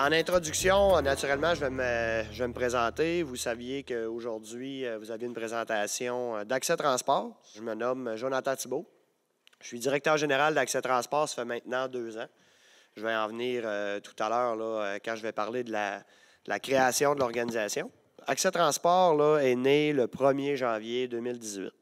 En introduction, naturellement, je vais me, présenter. Vous saviez qu'aujourd'hui, euh, vous aviez une présentation euh, d'Accès Transport. Je me nomme Jonathan Thibault. Je suis directeur général d'Accès Transport, ça fait maintenant deux ans. Je vais en venir euh, tout à l'heure quand je vais parler de la, création de l'organisation. Accès Transport est né le 1er janvier 2018.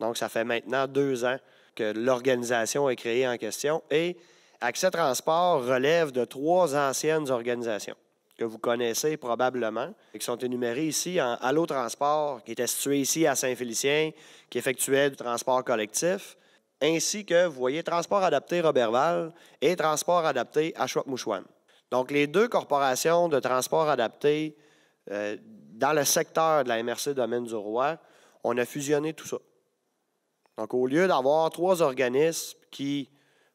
Donc, ça fait maintenant deux ans que l'organisation est créée en question et Accès Transport relève de trois anciennes organisations que vous connaissez probablement et qui sont énumérées ici en Allo Transport, qui était situé ici à Saint-Félicien, qui effectuait du transport collectif, ainsi que, vous voyez, Transport adapté Robertval et Transport adapté Ashwap-Mouchouane. Donc, les deux corporations de transport adapté euh, dans le secteur de la MRC Domaine du Roi, on a fusionné tout ça. Donc, au lieu d'avoir trois organismes qui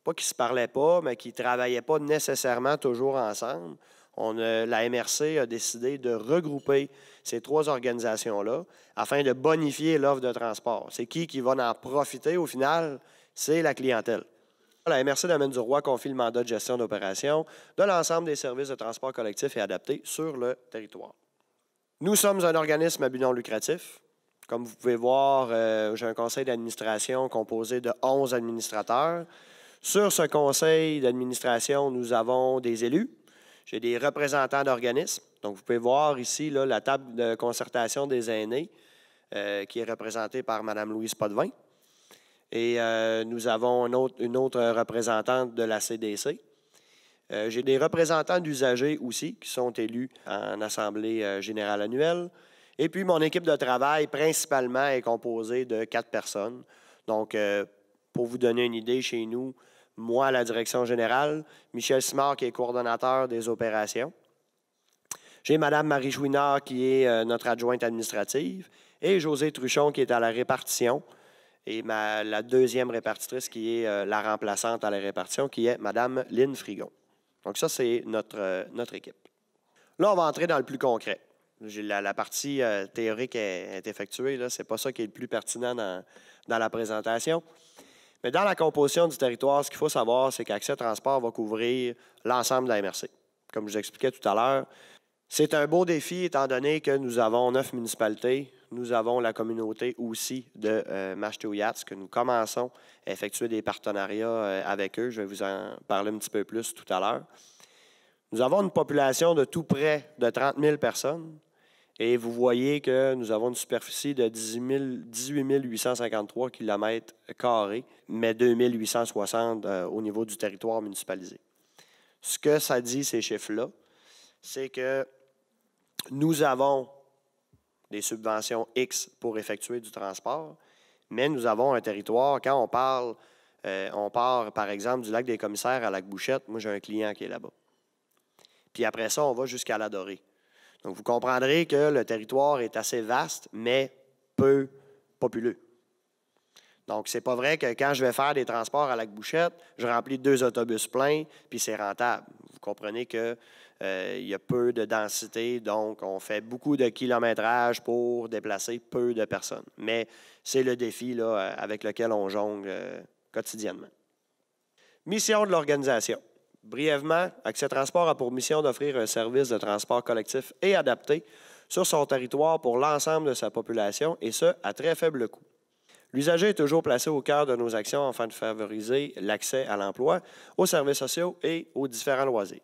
pas ne se parlaient pas, mais qui ne travaillaient pas nécessairement toujours ensemble. On la MRC a décidé de regrouper ces trois organisations-là afin de bonifier l'offre de transport. C'est qui qui va en profiter au final? C'est la clientèle. La MRC d'Amène du Roi confie le mandat de gestion d'opération de l'ensemble des services de transport collectif et adapté sur le territoire. Nous sommes un organisme à but non lucratif. Comme vous pouvez voir, euh, j'ai un conseil d'administration composé de 11 administrateurs. Sur ce conseil d'administration, nous avons des élus, j'ai des représentants d'organismes. Donc, vous pouvez voir ici la table de concertation des aînés euh, qui est représentée par Mme Louise Podvin. Et euh, nous avons une autre, représentante de la CDC. Euh, j'ai des représentants d'usagers aussi qui sont élus en Assemblée générale annuelle. Et puis, mon équipe de travail, principalement, est composée de quatre personnes. Donc, pour vous donner une idée, chez nous, moi la direction générale, Michel Simard qui est coordonnateur des opérations. J'ai Mme Marie Jouinard, qui est euh, notre adjointe administrative et José Truchon qui est à la répartition et la deuxième répartitrice qui est euh, la remplaçante à la répartition qui est Mme Lynne Frigon. Donc ça, c'est notre, euh, notre équipe. Là, on va entrer dans le plus concret. La, partie théorique est, effectuée. Ce n'est pas ça qui est le plus pertinent dans, dans la présentation. Mais dans la composition du territoire, ce qu'il faut savoir, c'est qu'Accès Transport va couvrir l'ensemble de la MRC. Comme je vous expliquais tout à l'heure, c'est un beau défi étant donné que nous avons neuf municipalités. Nous avons la communauté aussi de euh, que nous commençons à effectuer des partenariats euh, avec eux. Je vais vous en parler un petit peu plus tout à l'heure. Nous avons une population de tout près de 30 000 personnes. Et vous voyez que nous avons une superficie de 18 853 km, mais 2860 euh, au niveau du territoire municipalisé. Ce que ça dit, ces chiffres-là, c'est que nous avons des subventions X pour effectuer du transport, mais nous avons un territoire, quand on parle, euh, on part par exemple du lac des commissaires à Lac Bouchette, moi j'ai un client qui est là-bas. Puis après ça, on va jusqu'à la Dorée. Donc, vous comprendrez que le territoire est assez vaste, mais peu populeux. Donc, c'est pas vrai que quand je vais faire des transports à la bouchette je remplis deux autobus pleins, puis c'est rentable. Vous comprenez qu'il euh, il y a peu de densité, donc on fait beaucoup de kilométrages pour déplacer peu de personnes. Mais c'est le défi là, avec lequel on jongle euh, quotidiennement. Mission de l'organisation. Brièvement, Accès Transport a pour mission d'offrir un service de transport collectif et adapté sur son territoire pour l'ensemble de sa population, et ce, à très faible coût. L'usager est toujours placé au cœur de nos actions afin de favoriser l'accès à l'emploi, aux services sociaux et aux différents loisirs.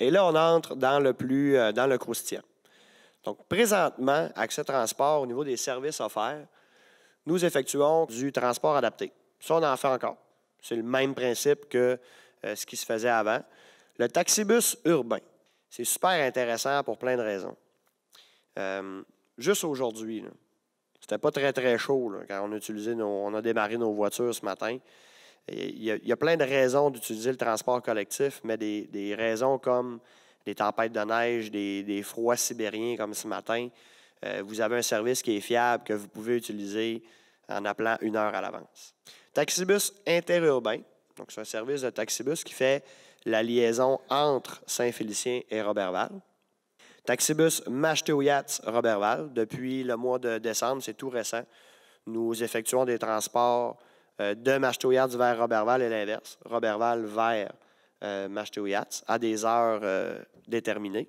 Et là, on entre dans le plus euh, dans le croustillant. Donc, présentement, Accès Transport, au niveau des services offerts, nous effectuons du transport adapté. Ça, on en fait encore. C'est le même principe que euh, ce qui se faisait avant. Le taxibus urbain, c'est super intéressant pour plein de raisons. Euh, juste aujourd'hui, c'était pas très, très chaud quand on a, on a démarré nos voitures ce matin. Il y, a, plein de raisons d'utiliser le transport collectif, mais des, raisons comme des tempêtes de neige, des, froids sibériens comme ce matin, euh, vous avez un service qui est fiable, que vous pouvez utiliser en appelant une heure à l'avance. Taxibus interurbain, donc, c'est un service de taxibus qui fait la liaison entre Saint-Félicien et Robertval. Taxibus Machteuiatz robertval depuis le mois de décembre, c'est tout récent. Nous effectuons des transports euh, de Machteuiatz vers Robertval et l'inverse, Robertval vers euh, à des heures euh, déterminées.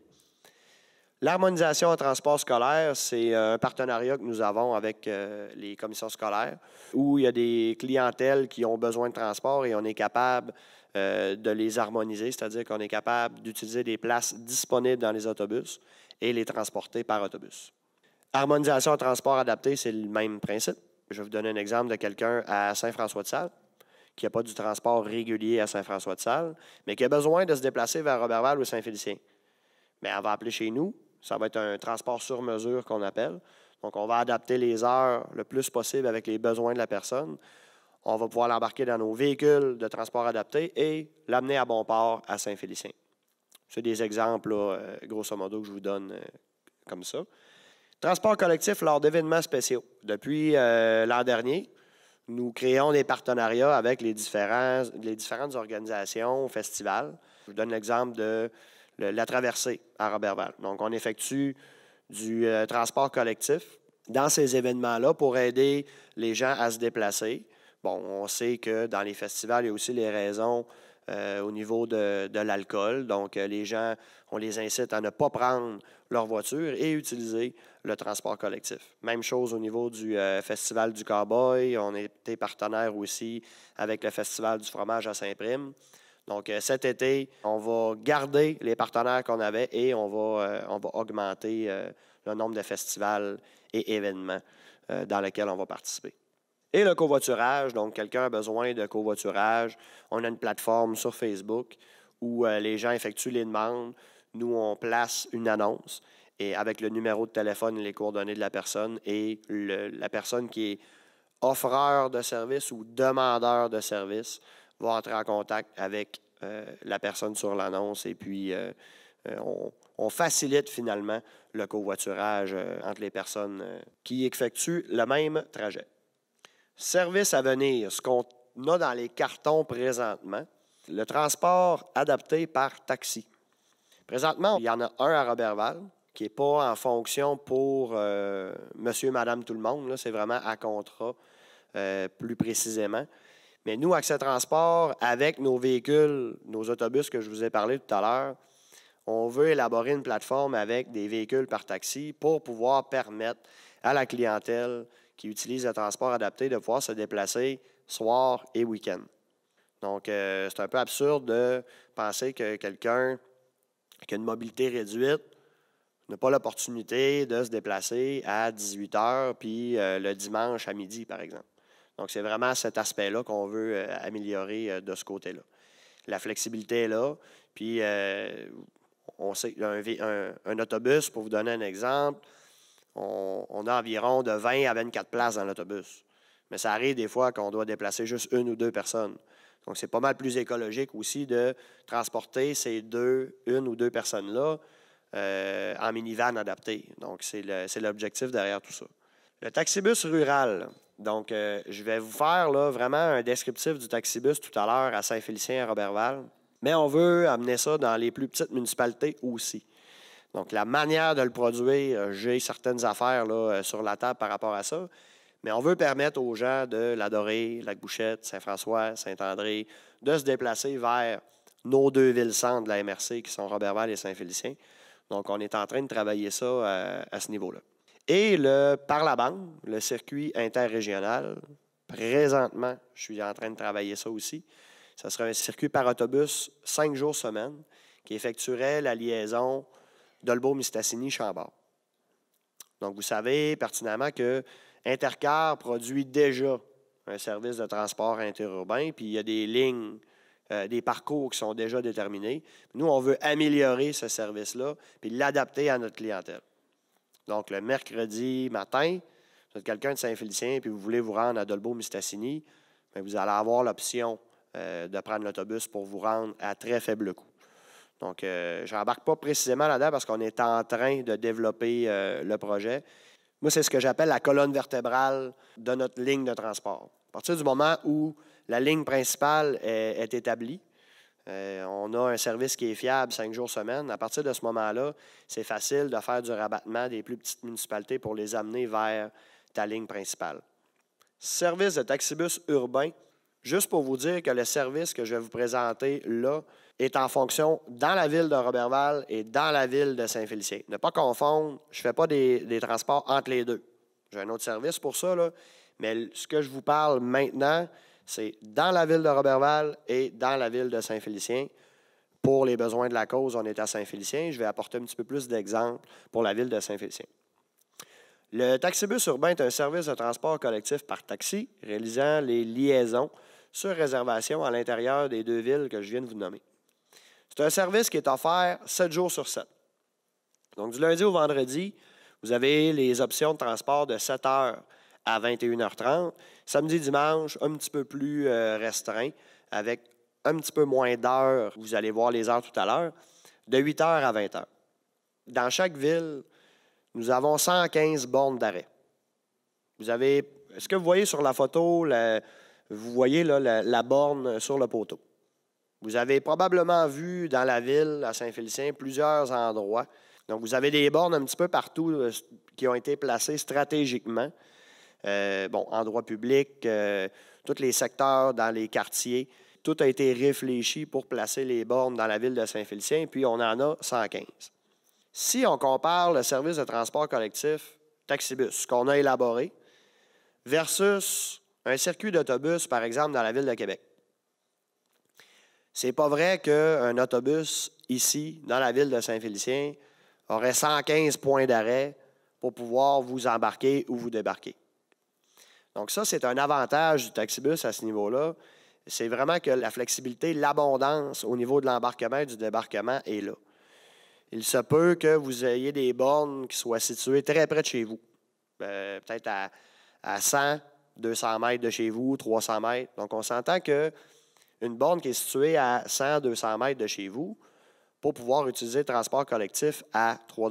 L'harmonisation en transport scolaire, c'est euh, un partenariat que nous avons avec euh, les commissions scolaires où il y a des clientèles qui ont besoin de transport et on est capable euh, de les harmoniser, c'est-à-dire qu'on est capable d'utiliser des places disponibles dans les autobus et les transporter par autobus. Harmonisation en transport adapté, c'est le même principe. Je vais vous donner un exemple de quelqu'un à Saint-François-de-Salle qui n'a pas du transport régulier à Saint-François-de-Salle, mais qui a besoin de se déplacer vers Roberval ou Saint-Félicien. Mais elle va appeler chez nous, ça va être un transport sur mesure qu'on appelle. Donc, on va adapter les heures le plus possible avec les besoins de la personne. On va pouvoir l'embarquer dans nos véhicules de transport adapté et l'amener à bon port à Saint-Félicien. C'est des exemples, euh, grosso modo, que je vous donne euh, comme ça. Transport collectif lors d'événements spéciaux. Depuis euh, l'an dernier, nous créons des partenariats avec les, différents, les différentes organisations, festivals. Je vous donne l'exemple de la traversée à Robertval. Donc, on effectue du euh, transport collectif dans ces événements-là pour aider les gens à se déplacer. Bon, on sait que dans les festivals, il y a aussi les raisons euh, au niveau de, l'alcool. Donc, euh, les gens, on les incite à ne pas prendre leur voiture et utiliser le transport collectif. Même chose au niveau du Festival du Cowboy. On était partenaire aussi avec le Festival du fromage à Saint-Prime. Donc, euh, cet été, on va garder les partenaires qu'on avait et on va, euh, augmenter euh, le nombre de festivals et événements dans lesquels on va participer. Et le covoiturage, donc quelqu'un a besoin de covoiturage, on a une plateforme sur Facebook où les gens effectuent les demandes, nous on place une annonce et avec le numéro de téléphone et les coordonnées de la personne et la personne qui est offreur de service ou demandeur de service va entrer en contact avec euh, la personne sur l'annonce et puis euh, euh, on, facilite finalement le covoiturage entre les personnes qui effectuent le même trajet. Service à venir, ce qu'on a dans les cartons présentement, le transport adapté par taxi. Présentement, il y en a un à Robertval qui n'est pas en fonction pour monsieur, madame, tout le monde. C'est vraiment à contrat plus précisément. Mais nous, Accès Transport, avec nos véhicules, nos autobus que je vous ai parlé tout à l'heure, on veut élaborer une plateforme avec des véhicules par taxi pour pouvoir permettre à la clientèle qui utilise le transport adapté de pouvoir se déplacer soir et week-end. Donc, euh, c'est un peu absurde de penser que quelqu'un qui a une mobilité réduite n'a pas l'opportunité de se déplacer à 18 heures, puis euh, le dimanche à midi, par exemple. Donc, c'est vraiment cet aspect-là qu'on veut euh, améliorer euh, de ce côté-là. La flexibilité est là, puis euh, on sait un, autobus, pour vous donner un exemple, on, on, a environ de 20 à 24 places dans l'autobus. Mais ça arrive des fois qu'on doit déplacer juste une ou deux personnes. Donc, c'est pas mal plus écologique aussi de transporter ces deux, une ou deux personnes-là en minivan adapté. Donc, c'est l'objectif derrière tout ça. Le taxibus rural. Donc, euh, je vais vous faire là, vraiment un descriptif du taxibus tout à l'heure à Saint-Félicien et Robertval. Mais on veut amener ça dans les plus petites municipalités aussi. Donc, la manière de le produire, euh, j'ai certaines affaires là, euh, sur la table par rapport à ça. Mais on veut permettre aux gens de l'Adoré, Lac-Bouchette, Saint-François, Saint-André, de se déplacer vers nos deux villes-centres de la MRC qui sont Robertval et Saint-Félicien. Donc, on est en train de travailler ça à ce niveau-là. Et le par la bande, le circuit interrégional, présentement, je suis en train de travailler ça aussi. Ça serait un circuit par autobus cinq jours semaine qui effectuerait la liaison Dolbeau-Mistassini-Chambord. Donc, vous savez pertinemment que Intercar produit déjà un service de transport interurbain, puis il y a des lignes, euh, des parcours qui sont déjà déterminés. Nous, on veut améliorer ce service-là, puis l'adapter à notre clientèle. Donc, le mercredi matin, vous êtes quelqu'un de Saint-Félicien et vous voulez vous rendre à Dolbeau-Mistassini, ben, vous allez avoir l'option euh, de prendre l'autobus pour vous rendre à très faible coût. Donc, euh, je n'embarque pas précisément là-dedans parce qu'on est en train de développer euh, le projet. Moi, c'est ce que j'appelle la colonne vertébrale de notre ligne de transport. À partir du moment où la ligne principale est établie, euh, on a un service qui est fiable cinq jours semaine. À partir de ce moment-là, c'est facile de faire du rabattement des plus petites municipalités pour les amener vers ta ligne principale. Service de taxibus urbain, juste pour vous dire que le service que je vais vous présenter là est en fonction dans la ville de Roberval et dans la ville de Saint-Félicien. Ne pas confondre, je ne fais pas des, transports entre les deux. J'ai un autre service pour ça, mais ce que je vous parle maintenant, c'est dans la ville de Roberval et dans la ville de Saint-Félicien. Pour les besoins de la cause, on est à Saint-Félicien. Je vais apporter un petit peu plus d'exemples pour la ville de Saint-Félicien. Le taxibus urbain est un service de transport collectif par taxi réalisant les liaisons sur réservation à l'intérieur des deux villes que je viens de vous nommer. C'est un service qui est offert 7 jours sur 7. Donc, du lundi au vendredi, vous avez les options de transport de 7 h à 21h30 Samedi, dimanche, un petit peu plus euh, restreint, avec un petit peu moins d'heures. Vous allez voir les heures tout à l'heure. De 8 h à 20 h. Dans chaque ville, nous avons 115 bornes d'arrêt. Vous avez. Ce que vous voyez sur la photo, vous voyez la, borne sur le poteau. Vous avez probablement vu dans la ville, à Saint-Félicien, plusieurs endroits. Donc, vous avez des bornes un petit peu partout euh, qui ont été placées stratégiquement euh, bon, en droit public, euh, tous les secteurs dans les quartiers. Tout a été réfléchi pour placer les bornes dans la ville de Saint-Félicien, puis on en a 115. Si on compare le service de transport collectif Taxibus qu'on a élaboré versus un circuit d'autobus, par exemple, dans la ville de Québec, c'est pas vrai qu'un autobus ici, dans la ville de Saint-Félicien, aurait 115 points d'arrêt pour pouvoir vous embarquer ou vous débarquer. Donc ça, c'est un avantage du taxibus à ce niveau-là. C'est vraiment que la flexibilité, l'abondance au niveau de l'embarquement et du débarquement est là. Il se peut que vous ayez des bornes qui soient situées très près de chez vous, euh, peut-être à, 100, 200 mètres de chez vous, 300 mètres. Donc, on s'entend que une borne qui est située à 100, 200 mètres de chez vous, pour pouvoir utiliser le transport collectif à 3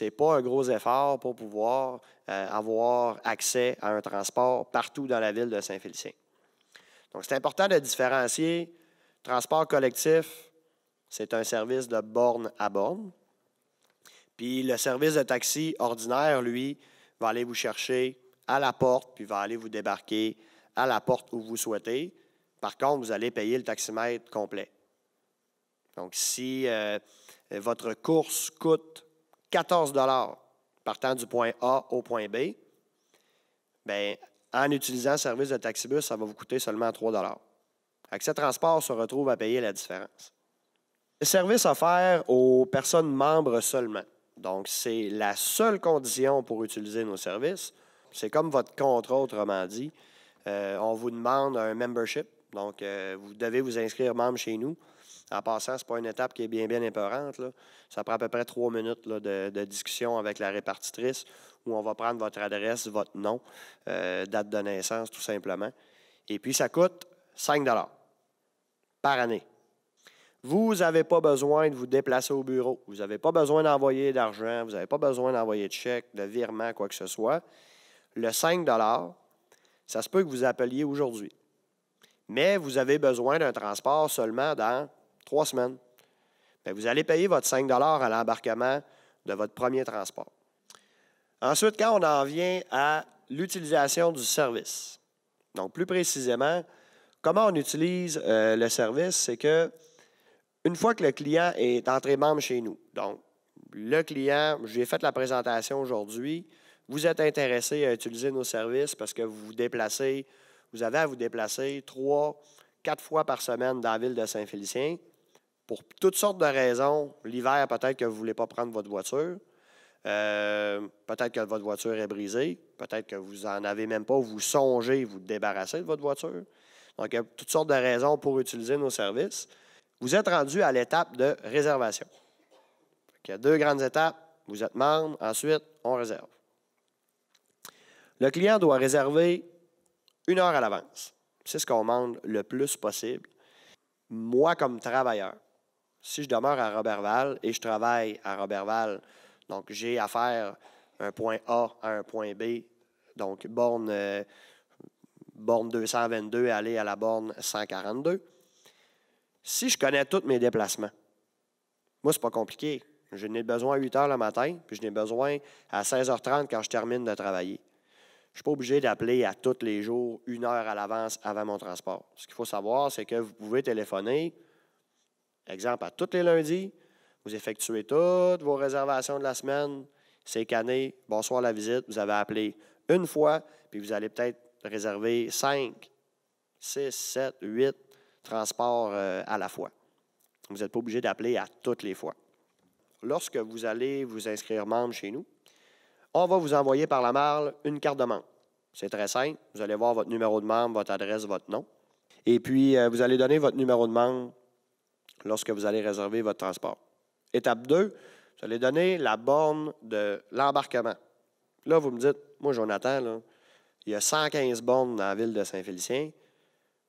n'est pas un gros effort pour pouvoir euh, avoir accès à un transport partout dans la ville de Saint-Félicien. Donc, c'est important de différencier. Transport collectif, c'est un service de borne à borne. Puis le service de taxi ordinaire, lui, va aller vous chercher à la porte, puis va aller vous débarquer à la porte où vous souhaitez. Par contre, vous allez payer le taximètre complet. Donc, si euh, votre course coûte 14 partant du point A au point B, bien, en utilisant le service de taxibus, ça va vous coûter seulement 3 Accès Transport se retrouve à payer la différence. Le service offert aux personnes membres seulement. Donc, c'est la seule condition pour utiliser nos services. C'est comme votre contrat, autrement dit. Euh, on vous demande un membership. Donc, euh, vous devez vous inscrire membre chez nous. En passant, ce n'est pas une étape qui est bien, bien épeurante. Ça prend à peu près trois minutes de, discussion avec la répartitrice où on va prendre votre adresse, votre nom, euh, date de naissance, tout simplement. Et puis, ça coûte 5 par année. Vous n'avez pas besoin de vous déplacer au bureau. Vous n'avez pas besoin d'envoyer d'argent. Vous n'avez pas besoin d'envoyer de chèque, de virement, quoi que ce soit. Le 5 ça se peut que vous appeliez aujourd'hui. Mais vous avez besoin d'un transport seulement dans trois semaines, ben, vous allez payer votre 5 à l'embarquement de votre premier transport. Ensuite, quand on en vient à l'utilisation du service, donc plus précisément, comment on utilise euh, le service, c'est que une fois que le client est entré membre chez nous, donc le client, j'ai fait la présentation aujourd'hui, vous êtes intéressé à utiliser nos services parce que vous vous déplacez, vous avez à vous déplacer trois, quatre fois par semaine dans la ville de Saint-Félicien pour toutes sortes de raisons, l'hiver, peut-être que vous ne voulez pas prendre votre voiture. Euh, peut-être que votre voiture est brisée. Peut-être que vous n'en avez même pas. Vous songez, vous débarrasser de votre voiture. Donc, il y a toutes sortes de raisons pour utiliser nos services. Vous êtes rendu à l'étape de réservation. Il y a deux grandes étapes. Vous êtes membre. Ensuite, on réserve. Le client doit réserver une heure à l'avance. C'est ce qu'on demande le plus possible. Moi, comme travailleur, si je demeure à Roberval et je travaille à Roberval, donc j'ai à faire un point A à un point B, donc borne, euh, borne 222 aller à la borne 142. Si je connais tous mes déplacements, moi, c'est pas compliqué. Je n'ai besoin à 8 heures le matin, puis je n'ai besoin à 16h30 quand je termine de travailler. Je ne suis pas obligé d'appeler à tous les jours une heure à l'avance avant mon transport. Ce qu'il faut savoir, c'est que vous pouvez téléphoner Exemple, à tous les lundis, vous effectuez toutes vos réservations de la semaine, c'est cané, bonsoir la visite, vous avez appelé une fois, puis vous allez peut-être réserver cinq, six, sept, huit transports euh, à la fois. Vous n'êtes pas obligé d'appeler à toutes les fois. Lorsque vous allez vous inscrire membre chez nous, on va vous envoyer par la marle une carte de membre. C'est très simple. Vous allez voir votre numéro de membre, votre adresse, votre nom. Et puis, euh, vous allez donner votre numéro de membre lorsque vous allez réserver votre transport. Étape 2, vous allez donner la borne de l'embarquement. Là, vous me dites, moi, Jonathan, il y a 115 bornes dans la ville de Saint-Félicien.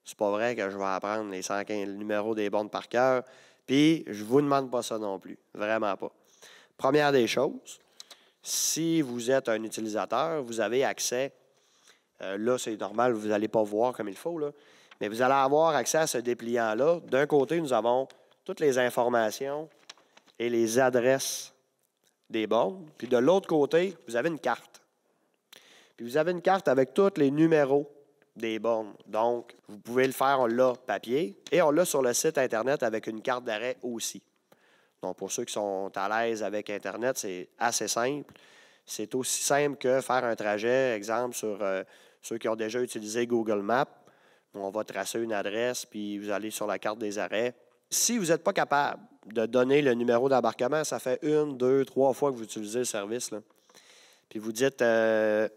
C'est pas vrai que je vais apprendre les 115 numéros des bornes par cœur. Puis, je vous demande pas ça non plus. Vraiment pas. Première des choses, si vous êtes un utilisateur, vous avez accès. Euh, là, c'est normal, vous n'allez pas voir comme il faut, mais vous allez avoir accès à ce dépliant-là. D'un côté, nous avons toutes les informations et les adresses des bornes. Puis de l'autre côté, vous avez une carte. Puis vous avez une carte avec tous les numéros des bornes. Donc, vous pouvez le faire, en l'a papier et on l'a sur le site Internet avec une carte d'arrêt aussi. Donc, pour ceux qui sont à l'aise avec Internet, c'est assez simple. C'est aussi simple que faire un trajet, exemple, sur euh, ceux qui ont déjà utilisé Google Maps. On va tracer une adresse, puis vous allez sur la carte des arrêts, si vous n'êtes pas capable de donner le numéro d'embarquement, ça fait une, deux, trois fois que vous utilisez le service. Puis vous dites, euh,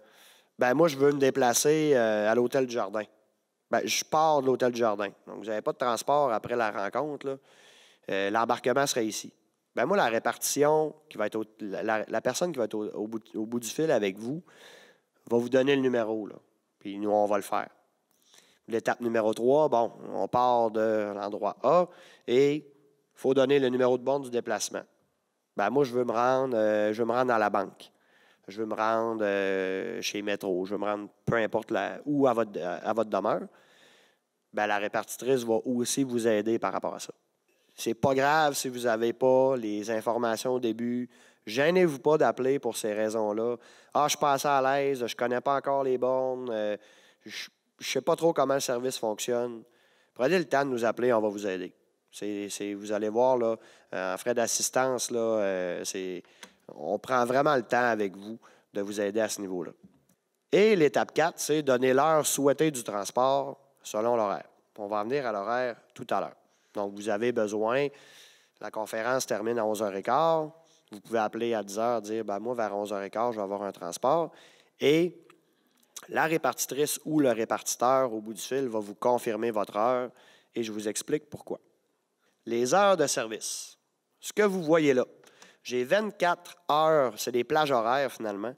ben moi, je veux me déplacer euh, à l'hôtel du jardin. Ben, je pars de l'hôtel du jardin. Donc, vous n'avez pas de transport après la rencontre. Euh, l'embarquement serait ici. Ben moi, la répartition, qui va être la, personne qui va être au, bout, du fil avec vous, va vous donner le numéro. Puis nous, on va le faire. L'étape numéro 3, bon, on part de l'endroit A et il faut donner le numéro de borne du déplacement. Ben, moi, je veux me rendre, euh, je me rendre à la banque. Je veux me rendre euh, chez Métro. Je veux me rendre peu importe la, où à votre, à votre demeure. Ben, la répartitrice va aussi vous aider par rapport à ça. C'est pas grave si vous n'avez pas les informations au début. Gênez-vous pas d'appeler pour ces raisons-là. Ah, je suis pas à l'aise, je connais pas encore les bornes, euh, je sais pas trop comment le service fonctionne. Prenez le temps de nous appeler, on va vous aider. vous allez voir, là, euh, en frais d'assistance, euh, c'est, on prend vraiment le temps avec vous de vous aider à ce niveau-là. Et l'étape 4, c'est donner l'heure souhaitée du transport selon l'horaire. On va en venir à l'horaire tout à l'heure. Donc, vous avez besoin, la conférence termine à 11h15, vous pouvez appeler à 10h, dire, ben, moi, vers 11h15, je vais avoir un transport. Et la répartitrice ou le répartiteur au bout du fil va vous confirmer votre heure et je vous explique pourquoi. Les heures de service. Ce que vous voyez là, j'ai 24 heures, c'est des plages horaires finalement,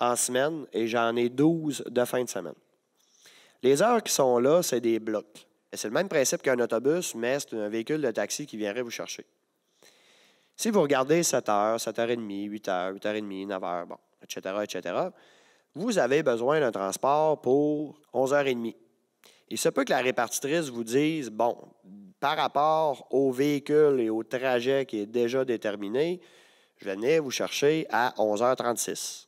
en semaine et j'en ai 12 de fin de semaine. Les heures qui sont là, c'est des blocs. C'est le même principe qu'un autobus, mais c'est un véhicule de taxi qui viendrait vous chercher. Si vous regardez 7 heures, 7 h 30 8 heures, 8 h 30 9 heures, bon, etc., etc., vous avez besoin d'un transport pour 11h30. Il se peut que la répartitrice vous dise, bon, par rapport au véhicule et au trajet qui est déjà déterminé, je venais vous chercher à 11h36.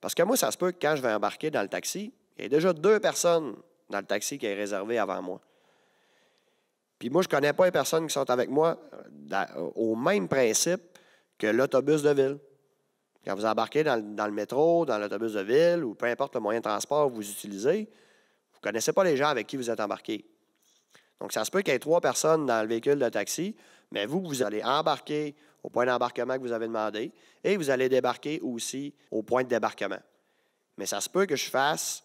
Parce que moi, ça se peut que quand je vais embarquer dans le taxi, il y a déjà deux personnes dans le taxi qui est réservé avant moi. Puis moi, je ne connais pas les personnes qui sont avec moi euh, au même principe que l'autobus de ville. Quand vous embarquez dans, le métro, dans l'autobus de ville ou peu importe le moyen de transport que vous utilisez, vous ne connaissez pas les gens avec qui vous êtes embarqué. Donc, ça se peut qu'il y ait trois personnes dans le véhicule de taxi, mais vous, vous allez embarquer au point d'embarquement que vous avez demandé et vous allez débarquer aussi au point de débarquement. Mais ça se peut que je fasse,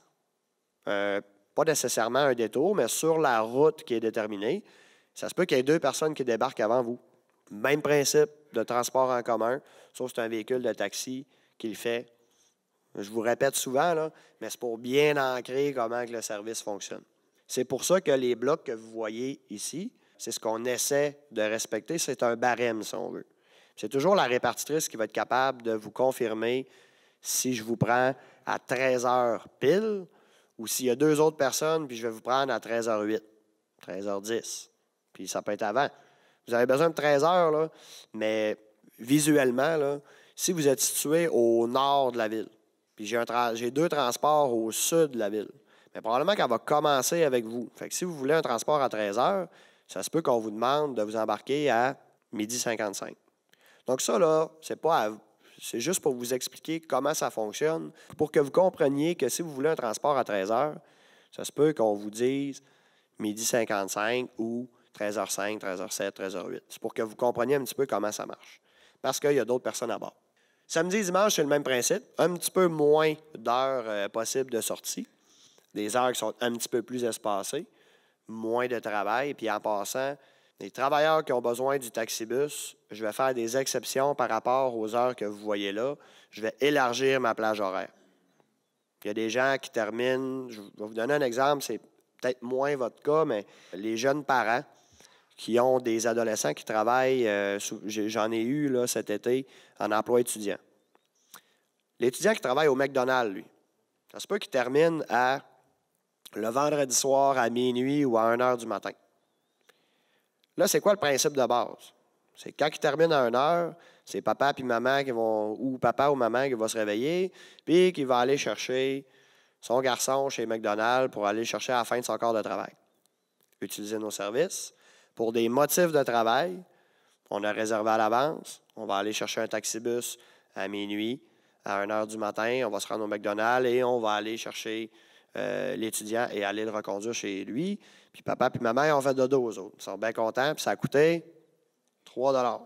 euh, pas nécessairement un détour, mais sur la route qui est déterminée, ça se peut qu'il y ait deux personnes qui débarquent avant vous. Même principe de transport en commun, sauf c'est un véhicule de taxi qu'il fait. Je vous répète souvent, là, mais c'est pour bien ancrer comment que le service fonctionne. C'est pour ça que les blocs que vous voyez ici, c'est ce qu'on essaie de respecter. C'est un barème, si on veut. C'est toujours la répartitrice qui va être capable de vous confirmer si je vous prends à 13 h pile ou s'il y a deux autres personnes, puis je vais vous prendre à 13 h 8 13h10. Puis ça peut être avant, vous avez besoin de 13 heures, là, mais visuellement, là, si vous êtes situé au nord de la ville, puis j'ai, deux transports au sud de la ville, mais probablement qu'elle va commencer avec vous. Fait si vous voulez un transport à 13 heures, ça se peut qu'on vous demande de vous embarquer à midi 55. Donc ça, là, c'est pas C'est juste pour vous expliquer comment ça fonctionne, pour que vous compreniez que si vous voulez un transport à 13 heures, ça se peut qu'on vous dise midi 55 ou 13h05, 13h07, 13h08. C'est pour que vous compreniez un petit peu comment ça marche. Parce qu'il y a d'autres personnes à bord. Samedi et dimanche, c'est le même principe. Un petit peu moins d'heures euh, possibles de sortie. Des heures qui sont un petit peu plus espacées. Moins de travail. Puis en passant, les travailleurs qui ont besoin du taxibus, je vais faire des exceptions par rapport aux heures que vous voyez là. Je vais élargir ma plage horaire. Il y a des gens qui terminent, je vais vous donner un exemple, c'est peut-être moins votre cas, mais les jeunes parents qui ont des adolescents qui travaillent, euh, j'en ai eu là, cet été, en emploi étudiant. L'étudiant qui travaille au McDonald's, lui, ça se peut qu'il termine à le vendredi soir à minuit ou à 1 h du matin. Là, c'est quoi le principe de base? C'est quand il termine à 1 h, c'est papa puis maman qui vont, ou papa ou maman qui va se réveiller, puis qui va aller chercher son garçon chez McDonald's pour aller chercher à la fin de son corps de travail. Utiliser nos services, pour des motifs de travail. On a réservé à l'avance. On va aller chercher un taxi-bus à minuit, à 1 h du matin. On va se rendre au McDonald's et on va aller chercher euh, l'étudiant et aller le reconduire chez lui. Puis papa puis maman mère ont fait dodo aux autres. Ils sont bien contents. Puis ça a coûté 3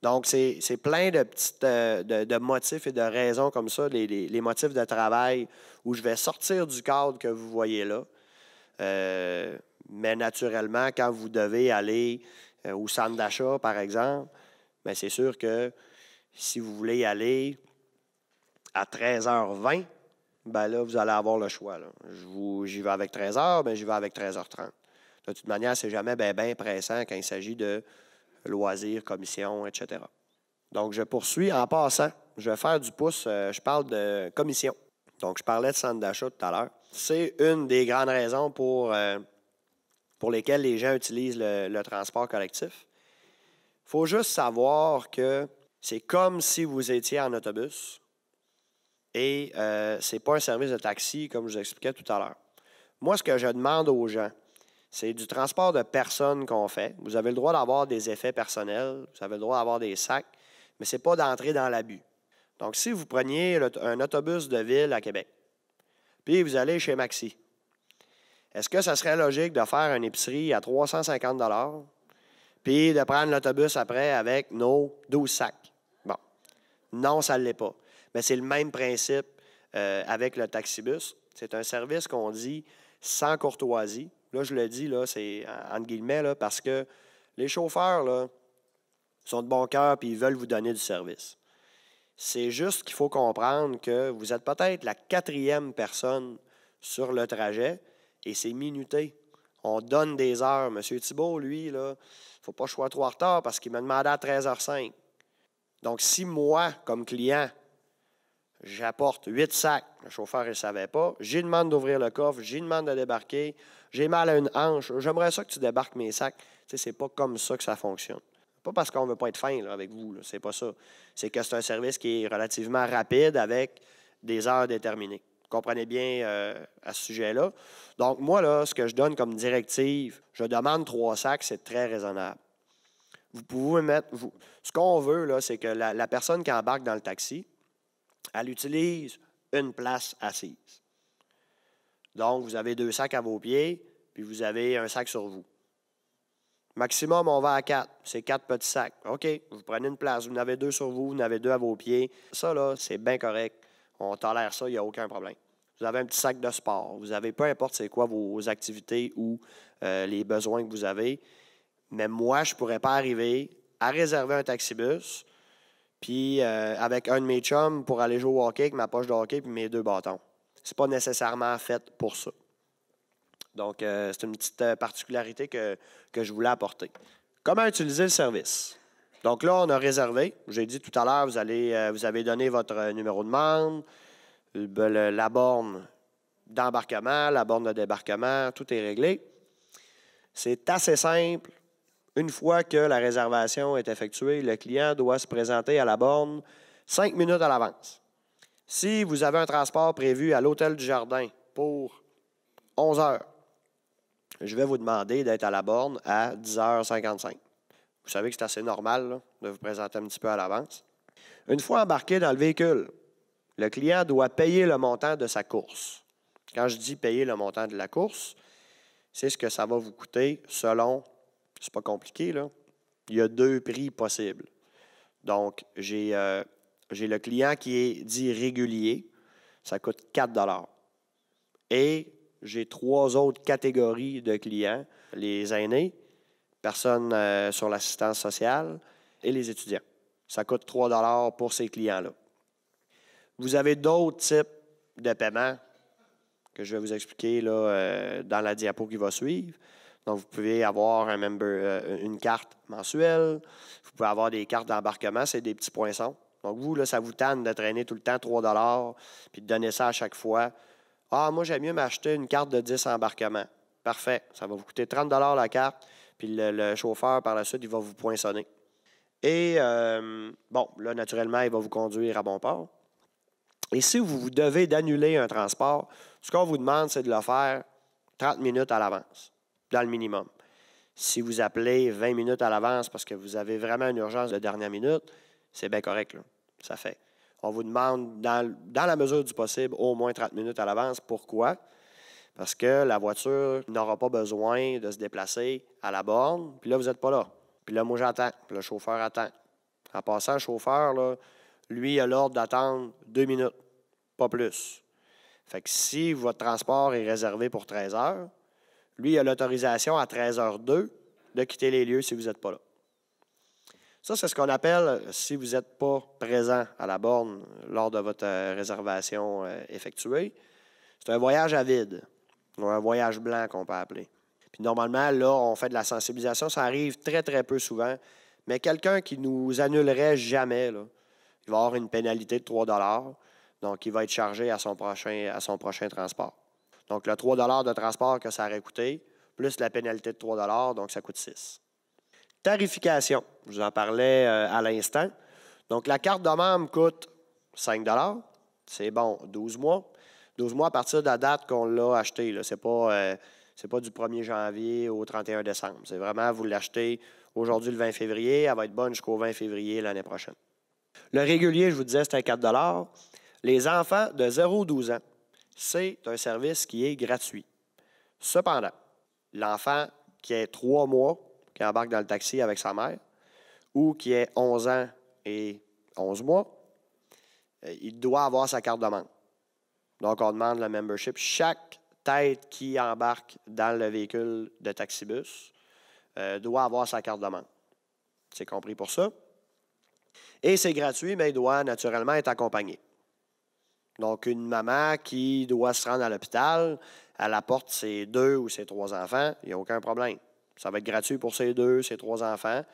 donc, c'est plein de, petites, euh, de, motifs et de raisons comme ça, les, les, les, motifs de travail où je vais sortir du cadre que vous voyez là. Euh, mais naturellement, quand vous devez aller euh, au centre d'achat, par exemple, mais ben, c'est sûr que si vous voulez y aller à 13h20, ben là, vous allez avoir le choix. Je vous, j'y vais avec 13h, mais ben, j'y vais avec 13h30. De toute manière, c'est jamais bien pressant quand il s'agit de loisirs, commissions, etc. Donc, je poursuis en passant. Je vais faire du pouce. Euh, je parle de commission. Donc, je parlais de centre d'achat tout à l'heure. C'est une des grandes raisons pour euh, pour lesquels les gens utilisent le, transport collectif. Il faut juste savoir que c'est comme si vous étiez en autobus et euh, ce n'est pas un service de taxi comme je vous expliquais tout à l'heure. Moi, ce que je demande aux gens, c'est du transport de personnes qu'on fait. Vous avez le droit d'avoir des effets personnels, vous avez le droit d'avoir des sacs, mais ce n'est pas d'entrer dans l'abus. Donc, si vous preniez un autobus de ville à Québec, puis vous allez chez Maxi, est-ce que ça serait logique de faire une épicerie à 350 puis de prendre l'autobus après avec nos 12 sacs? Bon. Non, ça ne l'est pas. Mais c'est le même principe euh, avec le taxibus. C'est un service qu'on dit sans courtoisie. Là, je le dis, là, c'est entre guillemets, là, parce que les chauffeurs, sont de bon cœur et ils veulent vous donner du service. C'est juste qu'il faut comprendre que vous êtes peut-être la quatrième personne sur le trajet, et c'est minuté. On donne des heures. Monsieur Thibault, lui, ne faut pas que je sois trop en parce qu'il m'a demandé à 13h05. Donc, si moi, comme client, j'apporte huit sacs, le chauffeur ne savait pas, j'ai demande d'ouvrir le coffre, j'ai demande de débarquer, j'ai mal à une hanche, j'aimerais ça que tu débarques mes sacs. Ce n'est c'est pas comme ça que ça fonctionne. Pas parce qu'on veut pas être fin avec vous, c'est pas ça. C'est que c'est un service qui est relativement rapide avec des heures déterminées comprenez bien euh, à ce sujet-là. Donc, moi, là, ce que je donne comme directive, je demande trois sacs, c'est très raisonnable. Vous pouvez mettre. Vous, ce qu'on veut, là, c'est que la, la, personne qui embarque dans le taxi, elle utilise une place assise. Donc, vous avez deux sacs à vos pieds, puis vous avez un sac sur vous. Maximum, on va à quatre. C'est quatre petits sacs. OK, vous prenez une place. Vous en avez deux sur vous, vous en avez deux à vos pieds. Ça, là, c'est bien correct. On tolère ça, il n'y a aucun problème. Vous avez un petit sac de sport, vous avez peu importe c'est quoi vos activités ou euh, les besoins que vous avez. Mais moi, je ne pourrais pas arriver à réserver un taxi bus, puis euh, avec un de mes chums pour aller jouer au hockey avec ma poche de hockey puis mes deux bâtons. Ce n'est pas nécessairement fait pour ça. Donc, euh, c'est une petite particularité que je voulais apporter. Comment utiliser le service? Donc là, on a réservé. J'ai dit tout à l'heure, vous, euh, vous avez donné votre euh, numéro de demande, euh, ben, la borne d'embarquement, la borne de débarquement, tout est réglé. C'est assez simple. Une fois que la réservation est effectuée, le client doit se présenter à la borne cinq minutes à l'avance. Si vous avez un transport prévu à l'hôtel du jardin pour 11 heures, je vais vous demander d'être à la borne à 10h55. Vous savez que c'est assez normal de vous présenter un petit peu à l'avance. Une fois embarqué dans le véhicule, le client doit payer le montant de sa course. Quand je dis payer le montant de la course, c'est ce que ça va vous coûter selon, c'est pas compliqué, là. il y a deux prix possibles. Donc, j'ai euh, le client qui est dit régulier, ça coûte 4 Et j'ai trois autres catégories de clients, les aînés, personnes euh, sur l'assistance sociale et les étudiants. Ça coûte 3 pour ces clients-là. Vous avez d'autres types de paiements que je vais vous expliquer là, euh, dans la diapo qui va suivre. Donc, vous pouvez avoir un member, euh, une carte mensuelle. Vous pouvez avoir des cartes d'embarquement, c'est des petits poinçons. Donc, vous, là, ça vous tanne de traîner tout le temps 3 puis de donner ça à chaque fois. Ah, moi, j'aime mieux m'acheter une carte de 10 embarquements. Parfait. Ça va vous coûter 30 la carte. Puis le, chauffeur, par la suite, il va vous poinçonner. Et euh, bon, là, naturellement, il va vous conduire à bon port. Et si vous, vous devez d'annuler un transport, ce qu'on vous demande, c'est de le faire 30 minutes à l'avance, dans le minimum. Si vous appelez 20 minutes à l'avance parce que vous avez vraiment une urgence de dernière minute, c'est bien correct, là. ça fait. On vous demande, dans, dans la mesure du possible, au moins 30 minutes à l'avance. Pourquoi? parce que la voiture n'aura pas besoin de se déplacer à la borne, puis là, vous n'êtes pas là. Puis là, moi, j'attends. Le chauffeur attend. En passant, le chauffeur, lui, a l'ordre d'attendre deux minutes, pas plus. Fait que si votre transport est réservé pour 13 heures, lui, il a l'autorisation à 13 h 2 de quitter les lieux si vous n'êtes pas là. Ça, c'est ce qu'on appelle si vous n'êtes pas présent à la borne lors de votre euh, réservation euh, effectuée. C'est un voyage à vide ou un voyage blanc qu'on peut appeler. Puis normalement, là, on fait de la sensibilisation. Ça arrive très, très peu souvent. Mais quelqu'un qui nous annulerait jamais, là, il va avoir une pénalité de 3 Donc, il va être chargé à son prochain, à son prochain transport. Donc, le 3 de transport que ça aurait coûté, plus la pénalité de 3 donc ça coûte 6 Tarification, je vous en parlais euh, à l'instant. Donc, la carte de membre coûte 5 C'est bon, 12 mois. 12 mois à partir de la date qu'on l'a acheté. Ce n'est pas, euh, pas du 1er janvier au 31 décembre. C'est vraiment, vous l'achetez aujourd'hui le 20 février, elle va être bonne jusqu'au 20 février l'année prochaine. Le régulier, je vous disais, c'est à 4 Les enfants de 0 à 12 ans, c'est un service qui est gratuit. Cependant, l'enfant qui est 3 mois, qui embarque dans le taxi avec sa mère, ou qui est 11 ans et 11 mois, euh, il doit avoir sa carte de membre. Donc, on demande le membership. Chaque tête qui embarque dans le véhicule de taxibus euh, doit avoir sa carte de membre. C'est compris pour ça. Et c'est gratuit, mais il doit naturellement être accompagné. Donc, une maman qui doit se rendre à l'hôpital, elle apporte ses deux ou ses trois enfants, il n'y a aucun problème. Ça va être gratuit pour ses deux, ses trois enfants.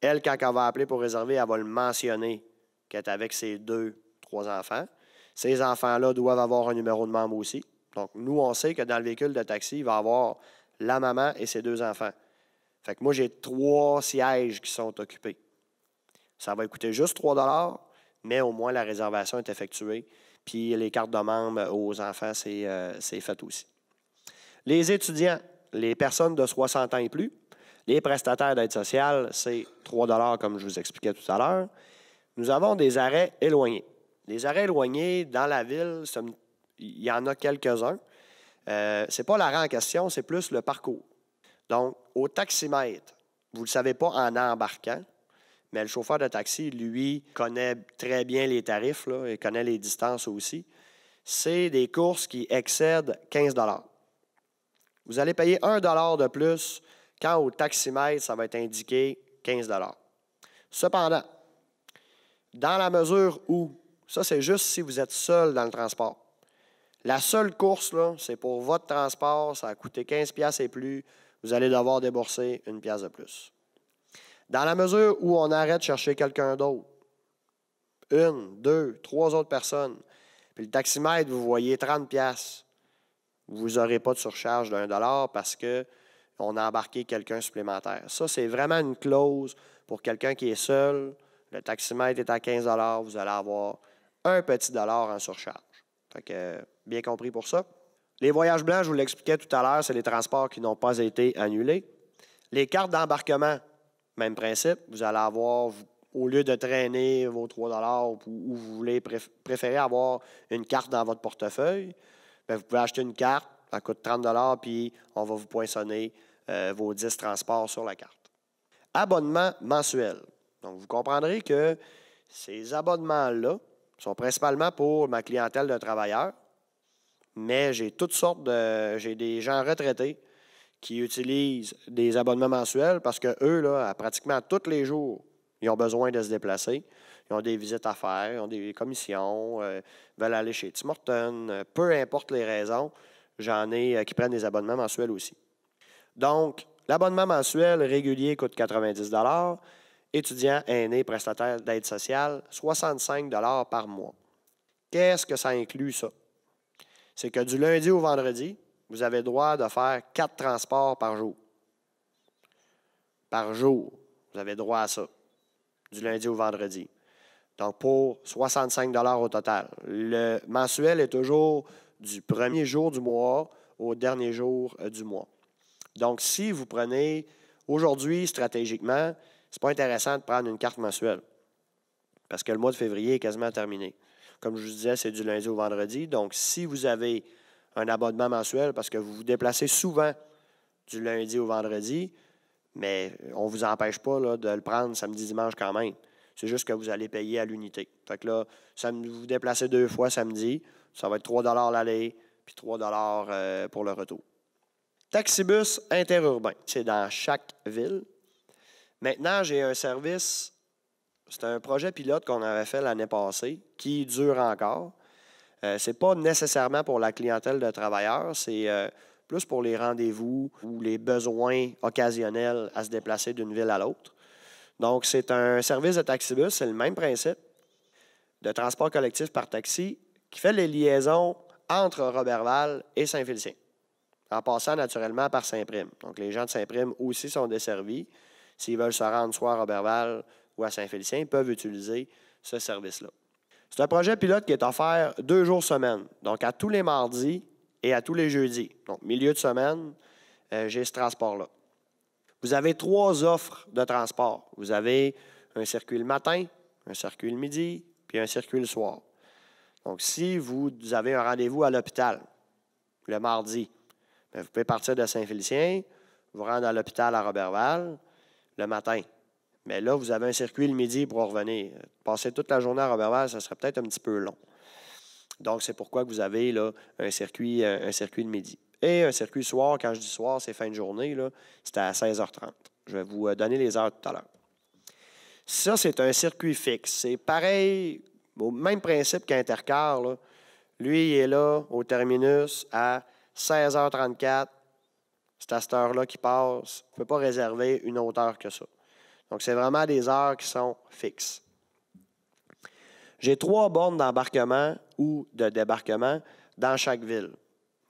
Elle, quand elle va appeler pour réserver, elle va le mentionner qu'elle est avec ses deux, trois enfants. Ces enfants-là doivent avoir un numéro de membre aussi. Donc, nous, on sait que dans le véhicule de taxi, il va y avoir la maman et ses deux enfants. Fait que moi, j'ai trois sièges qui sont occupés. Ça va coûter juste 3 mais au moins la réservation est effectuée. Puis les cartes de membre aux enfants, c'est euh, fait aussi. Les étudiants, les personnes de 60 ans et plus, les prestataires d'aide sociale, c'est 3 comme je vous expliquais tout à l'heure. Nous avons des arrêts éloignés. Les arrêts éloignés dans la ville, il y en a quelques-uns. Ce euh, c'est pas l'arrêt en question, c'est plus le parcours. Donc, au taximètre, vous ne le savez pas en embarquant, mais le chauffeur de taxi, lui, connaît très bien les tarifs et connaît les distances aussi. C'est des courses qui excèdent 15 Vous allez payer 1 de plus quand au taximètre, ça va être indiqué 15 Cependant, dans la mesure où ça, c'est juste si vous êtes seul dans le transport. La seule course, c'est pour votre transport, ça a coûté 15$ et plus, vous allez devoir débourser une pièce de plus. Dans la mesure où on arrête de chercher quelqu'un d'autre, une, deux, trois autres personnes, puis le taximètre, vous voyez 30 pièces, vous n'aurez pas de surcharge d'un dollar parce qu'on a embarqué quelqu'un supplémentaire. Ça, c'est vraiment une clause pour quelqu'un qui est seul. Le taximètre est à 15 vous allez avoir un petit dollar en surcharge. bien compris pour ça. Les voyages blancs, je vous l'expliquais tout à l'heure, c'est les transports qui n'ont pas été annulés. Les cartes d'embarquement, même principe. Vous allez avoir, au lieu de traîner vos 3 ou vous voulez, préférer avoir une carte dans votre portefeuille, ben, vous pouvez acheter une carte, ça coûte 30 dollars, puis on va vous poinçonner euh, vos 10 transports sur la carte. Abonnement mensuel. Donc, vous comprendrez que ces abonnements-là, sont principalement pour ma clientèle de travailleurs, mais j'ai toutes sortes de. J'ai des gens retraités qui utilisent des abonnements mensuels parce que eux, là, à pratiquement tous les jours, ils ont besoin de se déplacer. Ils ont des visites à faire, ils ont des commissions, ils euh, veulent aller chez Tim euh, peu importe les raisons, j'en ai euh, qui prennent des abonnements mensuels aussi. Donc, l'abonnement mensuel régulier coûte 90 étudiant aîné prestataire d'aide sociale, 65 par mois. Qu'est-ce que ça inclut, ça? C'est que du lundi au vendredi, vous avez droit de faire quatre transports par jour. Par jour, vous avez droit à ça, du lundi au vendredi. Donc, pour 65 au total. Le mensuel est toujours du premier jour du mois au dernier jour euh, du mois. Donc, si vous prenez aujourd'hui, stratégiquement, ce n'est pas intéressant de prendre une carte mensuelle parce que le mois de février est quasiment terminé. Comme je vous disais, c'est du lundi au vendredi. Donc, si vous avez un abonnement mensuel parce que vous vous déplacez souvent du lundi au vendredi, mais on ne vous empêche pas de le prendre samedi, dimanche quand même. C'est juste que vous allez payer à l'unité. Donc là, vous vous déplacez deux fois samedi, ça va être 3 l'aller, puis 3 dollars euh, pour le retour. Taxibus interurbain, c'est dans chaque ville. Maintenant, j'ai un service, c'est un projet pilote qu'on avait fait l'année passée, qui dure encore. Euh, Ce n'est pas nécessairement pour la clientèle de travailleurs, c'est euh, plus pour les rendez-vous ou les besoins occasionnels à se déplacer d'une ville à l'autre. Donc, c'est un service de taxibus, c'est le même principe de transport collectif par taxi qui fait les liaisons entre Robertval et Saint-Félicien, en passant naturellement par Saint-Prime. Donc, les gens de Saint-Prime aussi sont desservis s'ils veulent se rendre soit à Roberval ou à Saint-Félicien, ils peuvent utiliser ce service-là. C'est un projet pilote qui est offert deux jours semaine, donc à tous les mardis et à tous les jeudis. Donc, milieu de semaine, euh, j'ai ce transport-là. Vous avez trois offres de transport. Vous avez un circuit le matin, un circuit le midi, puis un circuit le soir. Donc, si vous avez un rendez-vous à l'hôpital le mardi, ben, vous pouvez partir de Saint-Félicien, vous rendre à l'hôpital à Roberval, le matin. Mais là, vous avez un circuit le midi pour revenir. Passer toute la journée à Roberval, ça serait peut-être un petit peu long. Donc, c'est pourquoi vous avez là, un, circuit, euh, un, circuit de midi. Et un circuit soir, quand je dis soir, c'est fin de journée, c'est à 16h30. Je vais vous euh, donner les heures tout à l'heure. Ça, c'est un circuit fixe. C'est pareil, au même principe qu'Intercar. Lui, il est là au terminus à 16h34 c'est à cette heure-là qui passe. On ne peut pas réserver une autre heure que ça. Donc, c'est vraiment des heures qui sont fixes. J'ai trois bornes d'embarquement ou de débarquement dans chaque ville.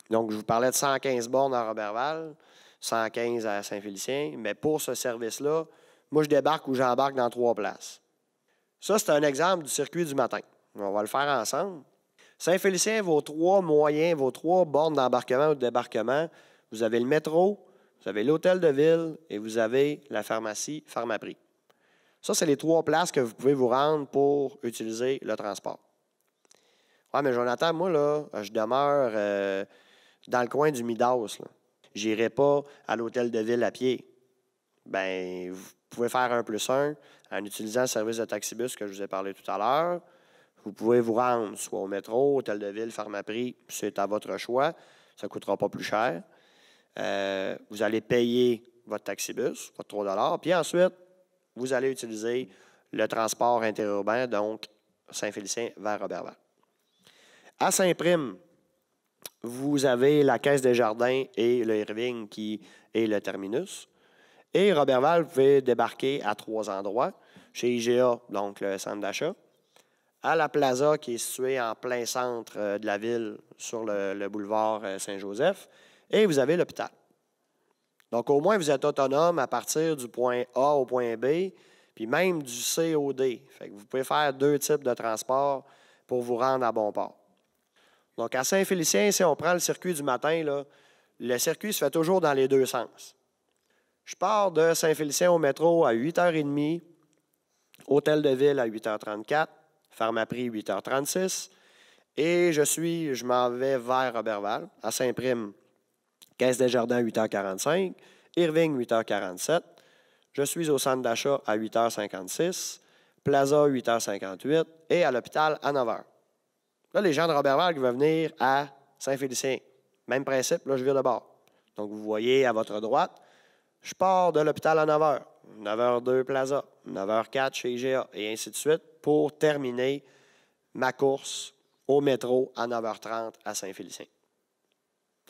Donc, je vous parlais de 115 bornes à Roberval, 115 à Saint-Félicien, mais pour ce service-là, moi, je débarque ou j'embarque dans trois places. Ça, c'est un exemple du circuit du matin. On va le faire ensemble. Saint-Félicien, vos trois moyens, vos trois bornes d'embarquement ou de débarquement vous avez le métro, vous avez l'hôtel de ville et vous avez la pharmacie Pharmaprix. Ça, c'est les trois places que vous pouvez vous rendre pour utiliser le transport. Oui, mais Jonathan, moi, là, je demeure euh, dans le coin du Midas. n'irai pas à l'hôtel de ville à pied. Ben, vous pouvez faire un plus un en utilisant le service de taxibus que je vous ai parlé tout à l'heure. Vous pouvez vous rendre soit au métro, hôtel de ville, pharmaprix, c'est à votre choix. Ça ne coûtera pas plus cher. Euh, vous allez payer votre taxibus, votre 3 puis ensuite, vous allez utiliser le transport interurbain, donc Saint-Félicien vers Robertval. À Saint-Prime, vous avez la Caisse des Jardins et le Irving qui est le terminus. Et Robertval, vous débarquer à trois endroits. Chez IGA, donc le centre d'achat. À la plaza qui est située en plein centre euh, de la ville sur le boulevard euh, Saint-Joseph et vous avez l'hôpital. Donc, au moins, vous êtes autonome à partir du point A au point B, puis même du C au D. vous pouvez faire deux types de transport pour vous rendre à bon port. Donc, à Saint-Félicien, si on prend le circuit du matin, le circuit se fait toujours dans les deux sens. Je pars de Saint-Félicien au métro à 8h30, hôtel de ville à 8h34, Pharmaprix 8h36, et je suis, je m'en vais vers Robertval, à Saint-Prime Caisse des Jardins, 8h45. Irving, 8h47. Je suis au centre d'achat à 8h56. Plaza, 8h58. Et à l'hôpital, à 9h. Là, les gens de Robert qui veulent venir à Saint-Félicien. Même principe, là, je viens de bord. Donc, vous voyez à votre droite, je pars de l'hôpital à 9h. 9h02 Plaza, 9h04 chez IGA, et ainsi de suite, pour terminer ma course au métro à 9h30 à Saint-Félicien.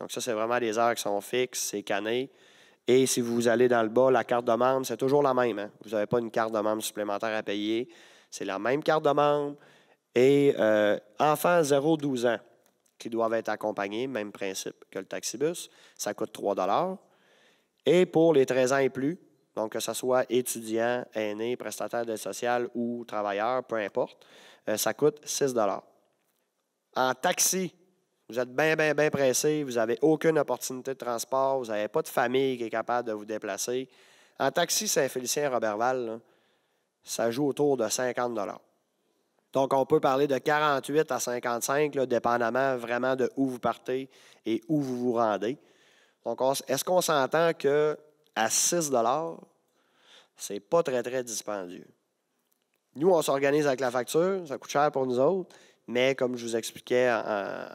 Donc, ça, c'est vraiment des heures qui sont fixes, c'est cané. Et si vous allez dans le bas, la carte de membre, c'est toujours la même. Hein. Vous n'avez pas une carte de membre supplémentaire à payer. C'est la même carte de membre. Et euh, enfants 0-12 ans qui doivent être accompagnés, même principe que le taxibus, ça coûte 3 Et pour les 13 ans et plus, donc que ce soit étudiant, aîné, prestataire d'aide sociale ou travailleur, peu importe, euh, ça coûte 6 En taxi, vous êtes bien, bien, bien pressé, vous n'avez aucune opportunité de transport, vous n'avez pas de famille qui est capable de vous déplacer. En taxi Saint-Félicien-Roberval, ça joue autour de 50 Donc, on peut parler de 48 à 55, dépendamment vraiment de où vous partez et où vous vous rendez. Donc, est-ce qu'on s'entend que à 6 c'est pas très, très dispendieux? Nous, on s'organise avec la facture, ça coûte cher pour nous autres, mais comme je vous expliquais en,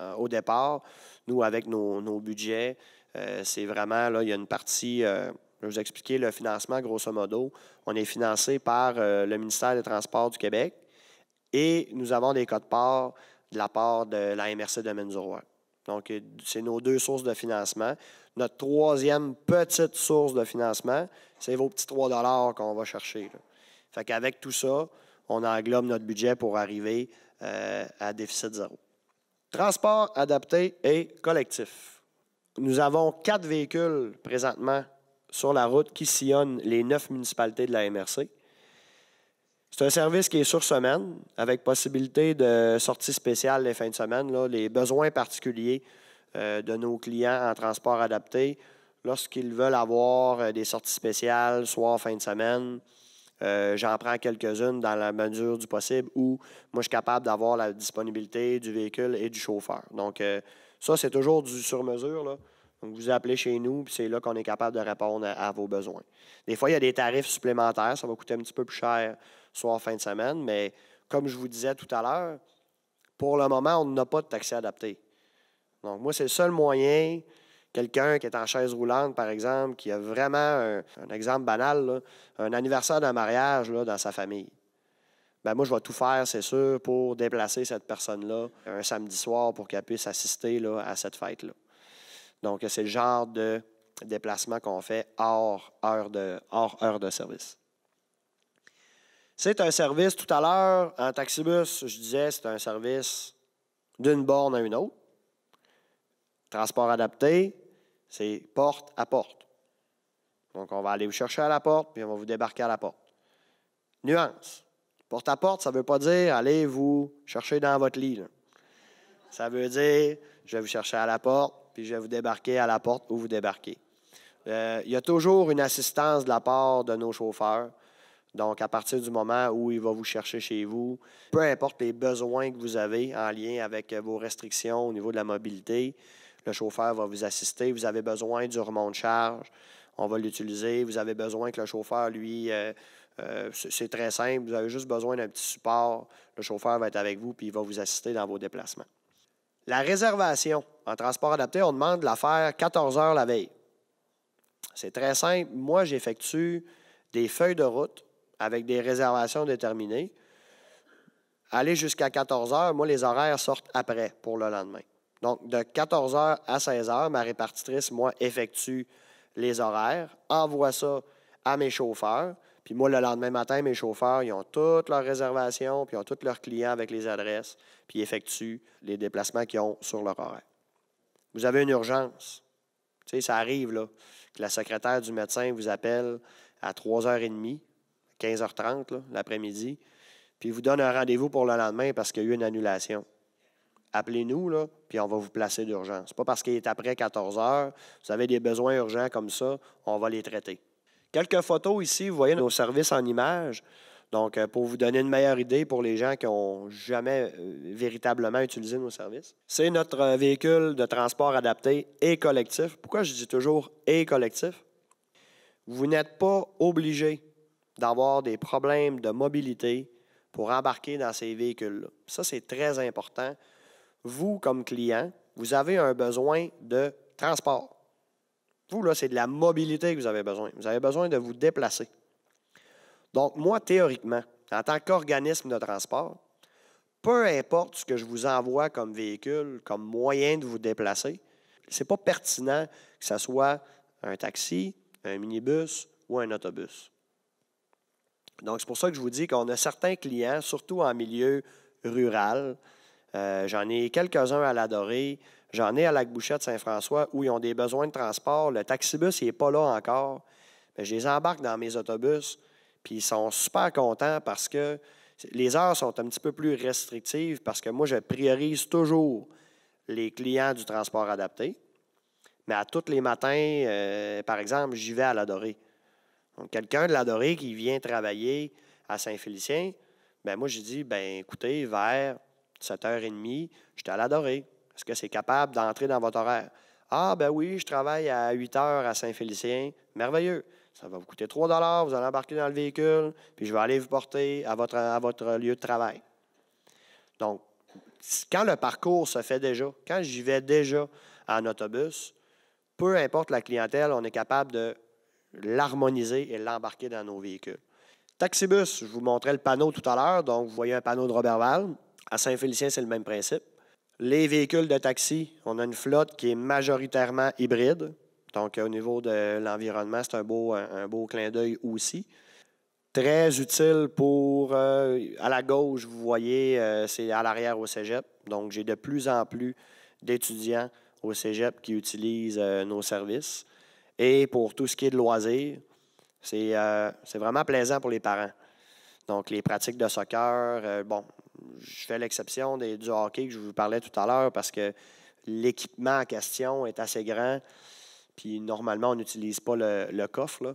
euh, au départ, nous, avec nos, budgets, euh, c'est vraiment, là, il y a une partie, euh, je vais vous expliquer le financement, grosso modo. On est financé par le ministère des Transports du Québec et nous avons des codes-parts de la part de la MRC de Menzurois. Donc, c'est nos deux sources de financement. Notre troisième petite source de financement, c'est vos petits 3 qu'on va chercher. Fait qu'avec tout ça, on englobe notre budget pour arriver à déficit zéro. Transport adapté et collectif. Nous avons quatre véhicules présentement sur la route qui sillonnent les neuf municipalités de la MRC. C'est un service qui est sur semaine, avec possibilité de sorties spéciales les fins de semaine. Là, les besoins particuliers euh, de nos clients en transport adapté, lorsqu'ils veulent avoir euh, des sorties spéciales, soit fin de semaine, euh, j'en prends quelques-unes dans la mesure du possible où moi, je suis capable d'avoir la disponibilité du véhicule et du chauffeur. Donc, euh, ça, c'est toujours du sur-mesure. Donc, vous appelez chez nous, puis c'est là qu'on est capable de répondre à, vos besoins. Des fois, il y a des tarifs supplémentaires. Ça va coûter un petit peu plus cher, soir, fin de semaine. Mais comme je vous disais tout à l'heure, pour le moment, on n'a pas de taxi adapté. Donc, moi, c'est le seul moyen Quelqu'un qui est en chaise roulante, par exemple, qui a vraiment un, exemple banal, un anniversaire d'un mariage là, dans sa famille. Ben moi, je vais tout faire, c'est sûr, pour déplacer cette personne-là un samedi soir pour qu'elle puisse assister à cette fête-là. Donc, c'est le genre de déplacement qu'on fait hors heure de, hors heure de service. C'est un service, tout à l'heure, en taxibus, je disais, c'est un service d'une borne à une autre. Transport adapté, c'est porte à porte. Donc, on va aller vous chercher à la porte, puis on va vous débarquer à la porte. Nuance. Porte à porte, ça ne veut pas dire allez vous chercher dans votre lit. Ça veut dire je vais vous chercher à la porte, puis je vais vous débarquer à la porte où vous débarquez. Euh, il y a toujours une assistance de la part de nos chauffeurs. Donc, à partir du moment où il va vous chercher chez vous, peu importe les besoins que vous avez en lien avec vos restrictions au niveau de la mobilité, le chauffeur va vous assister. Vous avez besoin du remont de charge. On va l'utiliser. Vous avez besoin que le chauffeur, lui, euh, euh, c'est très simple. Vous avez juste besoin d'un petit support. Le chauffeur va être avec vous puis il va vous assister dans vos déplacements. La réservation en transport adapté, on demande de la faire 14 heures la veille. C'est très simple. Moi, j'effectue des feuilles de route avec des réservations déterminées. Aller jusqu'à 14 heures, moi, les horaires sortent après pour le lendemain. Donc, de 14h à 16h, ma répartitrice, moi, effectue les horaires, envoie ça à mes chauffeurs. Puis moi, le lendemain matin, mes chauffeurs, ils ont toutes leurs réservations, puis ils ont tous leurs clients avec les adresses, puis effectuent les déplacements qu'ils ont sur leur horaire. Vous avez une urgence. Tu sais, ça arrive, là, que la secrétaire du médecin vous appelle à 3h30, 15h30, l'après-midi, puis vous donne un rendez-vous pour le lendemain parce qu'il y a eu une annulation appelez-nous, là, puis on va vous placer d'urgence. Ce pas parce qu'il est après 14 heures, vous avez des besoins urgents comme ça, on va les traiter. Quelques photos ici, vous voyez nos services en images. Donc, euh, pour vous donner une meilleure idée pour les gens qui n'ont jamais euh, véritablement utilisé nos services, c'est notre euh, véhicule de transport adapté et collectif. Pourquoi je dis toujours et collectif? Vous n'êtes pas obligé d'avoir des problèmes de mobilité pour embarquer dans ces véhicules-là. Ça, c'est très important vous, comme client, vous avez un besoin de transport. Vous, là, c'est de la mobilité que vous avez besoin. Vous avez besoin de vous déplacer. Donc, moi, théoriquement, en tant qu'organisme de transport, peu importe ce que je vous envoie comme véhicule, comme moyen de vous déplacer, ce n'est pas pertinent que ce soit un taxi, un minibus ou un autobus. Donc, c'est pour ça que je vous dis qu'on a certains clients, surtout en milieu rural, euh, j'en ai quelques-uns à la J'en ai à la bouchette saint françois où ils ont des besoins de transport. Le taxibus, il n'est pas là encore. Mais je les embarque dans mes autobus, puis ils sont super contents parce que les heures sont un petit peu plus restrictives parce que moi, je priorise toujours les clients du transport adapté. Mais à tous les matins, euh, par exemple, j'y vais à la Donc, quelqu'un de la qui vient travailler à Saint-Félicien, ben moi, je dis ben écoutez, vers 7h30, je suis allé adorer. Est-ce que c'est capable d'entrer dans votre horaire? Ah, ben oui, je travaille à 8 h à Saint-Félicien. Merveilleux. Ça va vous coûter 3 vous allez embarquer dans le véhicule, puis je vais aller vous porter à votre, à votre lieu de travail. Donc, quand le parcours se fait déjà, quand j'y vais déjà en autobus, peu importe la clientèle, on est capable de l'harmoniser et l'embarquer dans nos véhicules. Taxibus, je vous montrais le panneau tout à l'heure, donc vous voyez un panneau de Robertval. À Saint-Félicien, c'est le même principe. Les véhicules de taxi, on a une flotte qui est majoritairement hybride. Donc, au niveau de l'environnement, c'est un beau, un beau clin d'œil aussi. Très utile pour, euh, à la gauche, vous voyez, euh, c'est à l'arrière au cégep. Donc, j'ai de plus en plus d'étudiants au cégep qui utilisent euh, nos services. Et pour tout ce qui est de loisirs, c'est vraiment plaisant pour les parents. Donc, les pratiques de soccer, bon, je fais l'exception des, du hockey que je vous parlais tout à l'heure parce que l'équipement en question est assez grand. Puis normalement, on n'utilise pas le, coffre. Là.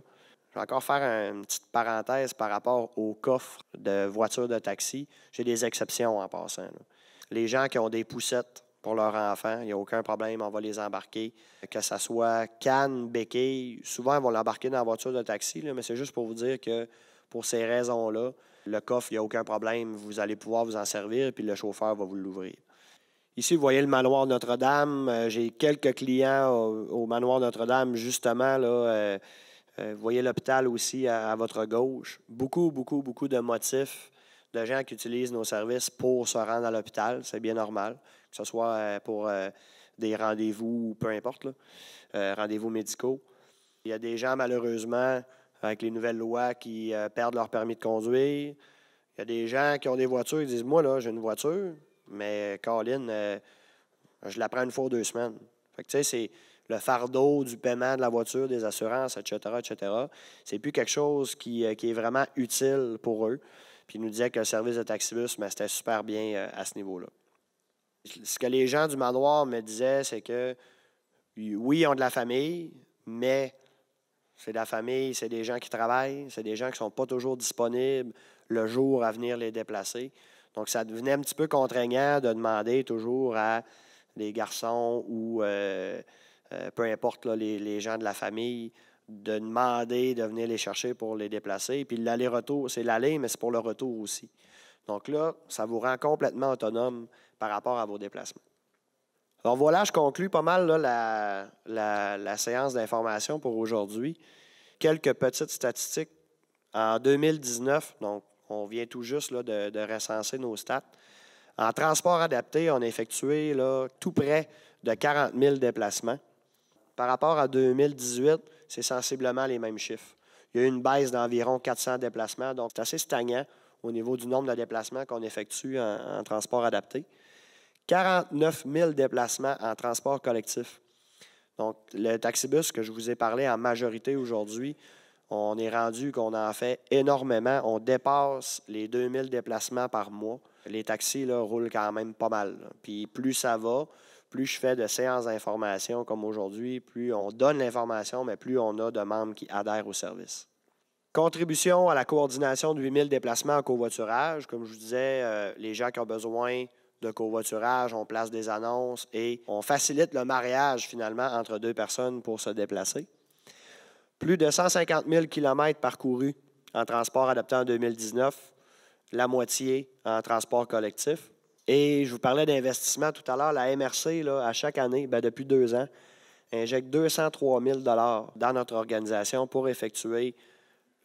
Je vais encore faire une petite parenthèse par rapport au coffre de voiture de taxi. J'ai des exceptions en passant. Les gens qui ont des poussettes pour leurs enfants, il n'y a aucun problème, on va les embarquer. Que ce soit canne, béquille, souvent, ils vont l'embarquer dans la voiture de taxi, mais c'est juste pour vous dire que pour ces raisons-là, le coffre, il n'y a aucun problème, vous allez pouvoir vous en servir, puis le chauffeur va vous l'ouvrir. Ici, vous voyez le manoir Notre-Dame. Euh, j'ai quelques clients au, manoir Notre-Dame, justement. Euh, euh, vous voyez l'hôpital aussi à, votre gauche. Beaucoup, beaucoup, beaucoup de motifs de gens qui utilisent nos services pour se rendre à l'hôpital. C'est bien normal, que ce soit pour des rendez-vous, peu importe, rendez-vous médicaux. Il y a des gens, malheureusement, avec les nouvelles lois qui euh, perdent leur permis de conduire. Il y a des gens qui ont des voitures qui disent Moi, là, j'ai une voiture, mais Caroline, euh, je la prends une fois ou deux semaines. Fait que, tu sais, c'est le fardeau du paiement de la voiture, des assurances, etc., etc. C'est plus quelque chose euh, qui, est vraiment utile pour eux. Puis ils nous disaient que le service de taxibus, mais ben, c'était super bien à ce niveau-là. Ce que les gens du manoir me disaient, c'est que oui, ils ont de la famille, mais c'est la famille, c'est des gens qui travaillent, c'est des gens qui ne sont pas toujours disponibles le jour à venir les déplacer. Donc, ça devenait un petit peu contraignant de demander toujours à les garçons ou euh, euh, peu importe les, les, gens de la famille de demander de venir les chercher pour les déplacer. Puis l'aller-retour, c'est l'aller, mais c'est pour le retour aussi. Donc là, ça vous rend complètement autonome par rapport à vos déplacements. Alors voilà, je conclue pas mal la, séance d'information pour aujourd'hui. Quelques petites statistiques. En 2019, donc on vient tout juste de, recenser nos stats. En transport adapté, on a effectué tout près de 40 000 déplacements. Par rapport à 2018, c'est sensiblement les mêmes chiffres. Il y a eu une baisse d'environ 400 déplacements, donc c'est assez stagnant au niveau du nombre de déplacements qu'on effectue en transport adapté. 49 000 déplacements en transport collectif. Donc, le taxibus que je vous ai parlé en majorité aujourd'hui, on est rendu qu'on en fait énormément. On dépasse les 2 000 déplacements par mois. Les taxis là, roulent quand même pas mal. Puis plus ça va, plus je fais de séances d'information comme aujourd'hui, plus on donne l'information, mais plus on a de membres qui adhèrent au service. Contribution à la coordination de 8 000 déplacements en covoiturage. Comme je vous disais, euh, les gens qui ont besoin de covoiturage, on place des annonces et on facilite le mariage finalement entre deux personnes pour se déplacer. Plus de 150 000 km parcourus en transport adapté en 2019, la moitié en transport collectif. Et je vous parlais d'investissement tout à l'heure. La MRC, à chaque année, ben, depuis deux ans, injecte 203 000 dans notre organisation pour effectuer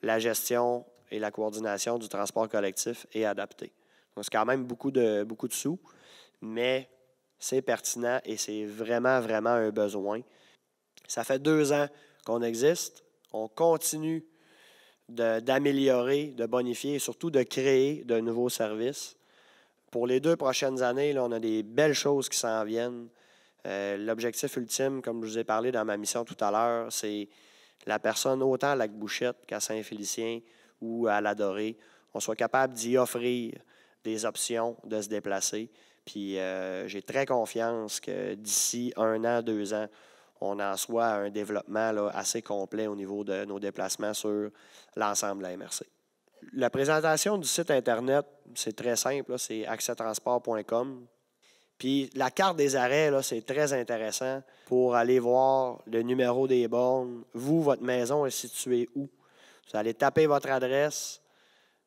la gestion et la coordination du transport collectif et adapté. C'est quand même beaucoup de, beaucoup de sous, mais c'est pertinent et c'est vraiment, vraiment un besoin. Ça fait deux ans qu'on existe. On continue d'améliorer, de, bonifier et surtout de créer de nouveaux services. Pour les deux prochaines années, là, on a des belles choses qui s'en viennent. Euh, l'objectif ultime, comme je vous ai parlé dans ma mission tout à l'heure, c'est la personne autant à La bouchette qu'à Saint-Félicien ou à l'Adoré, on soit capable d'y offrir des options de se déplacer. Puis euh, j'ai très confiance que d'ici un an, deux ans, on en soit à un développement assez complet au niveau de nos déplacements sur l'ensemble de la MRC. La présentation du site Internet, c'est très simple, c'est accès Puis la carte des arrêts, c'est très intéressant pour aller voir le numéro des bornes. Vous, votre maison est située où? Vous allez taper votre adresse,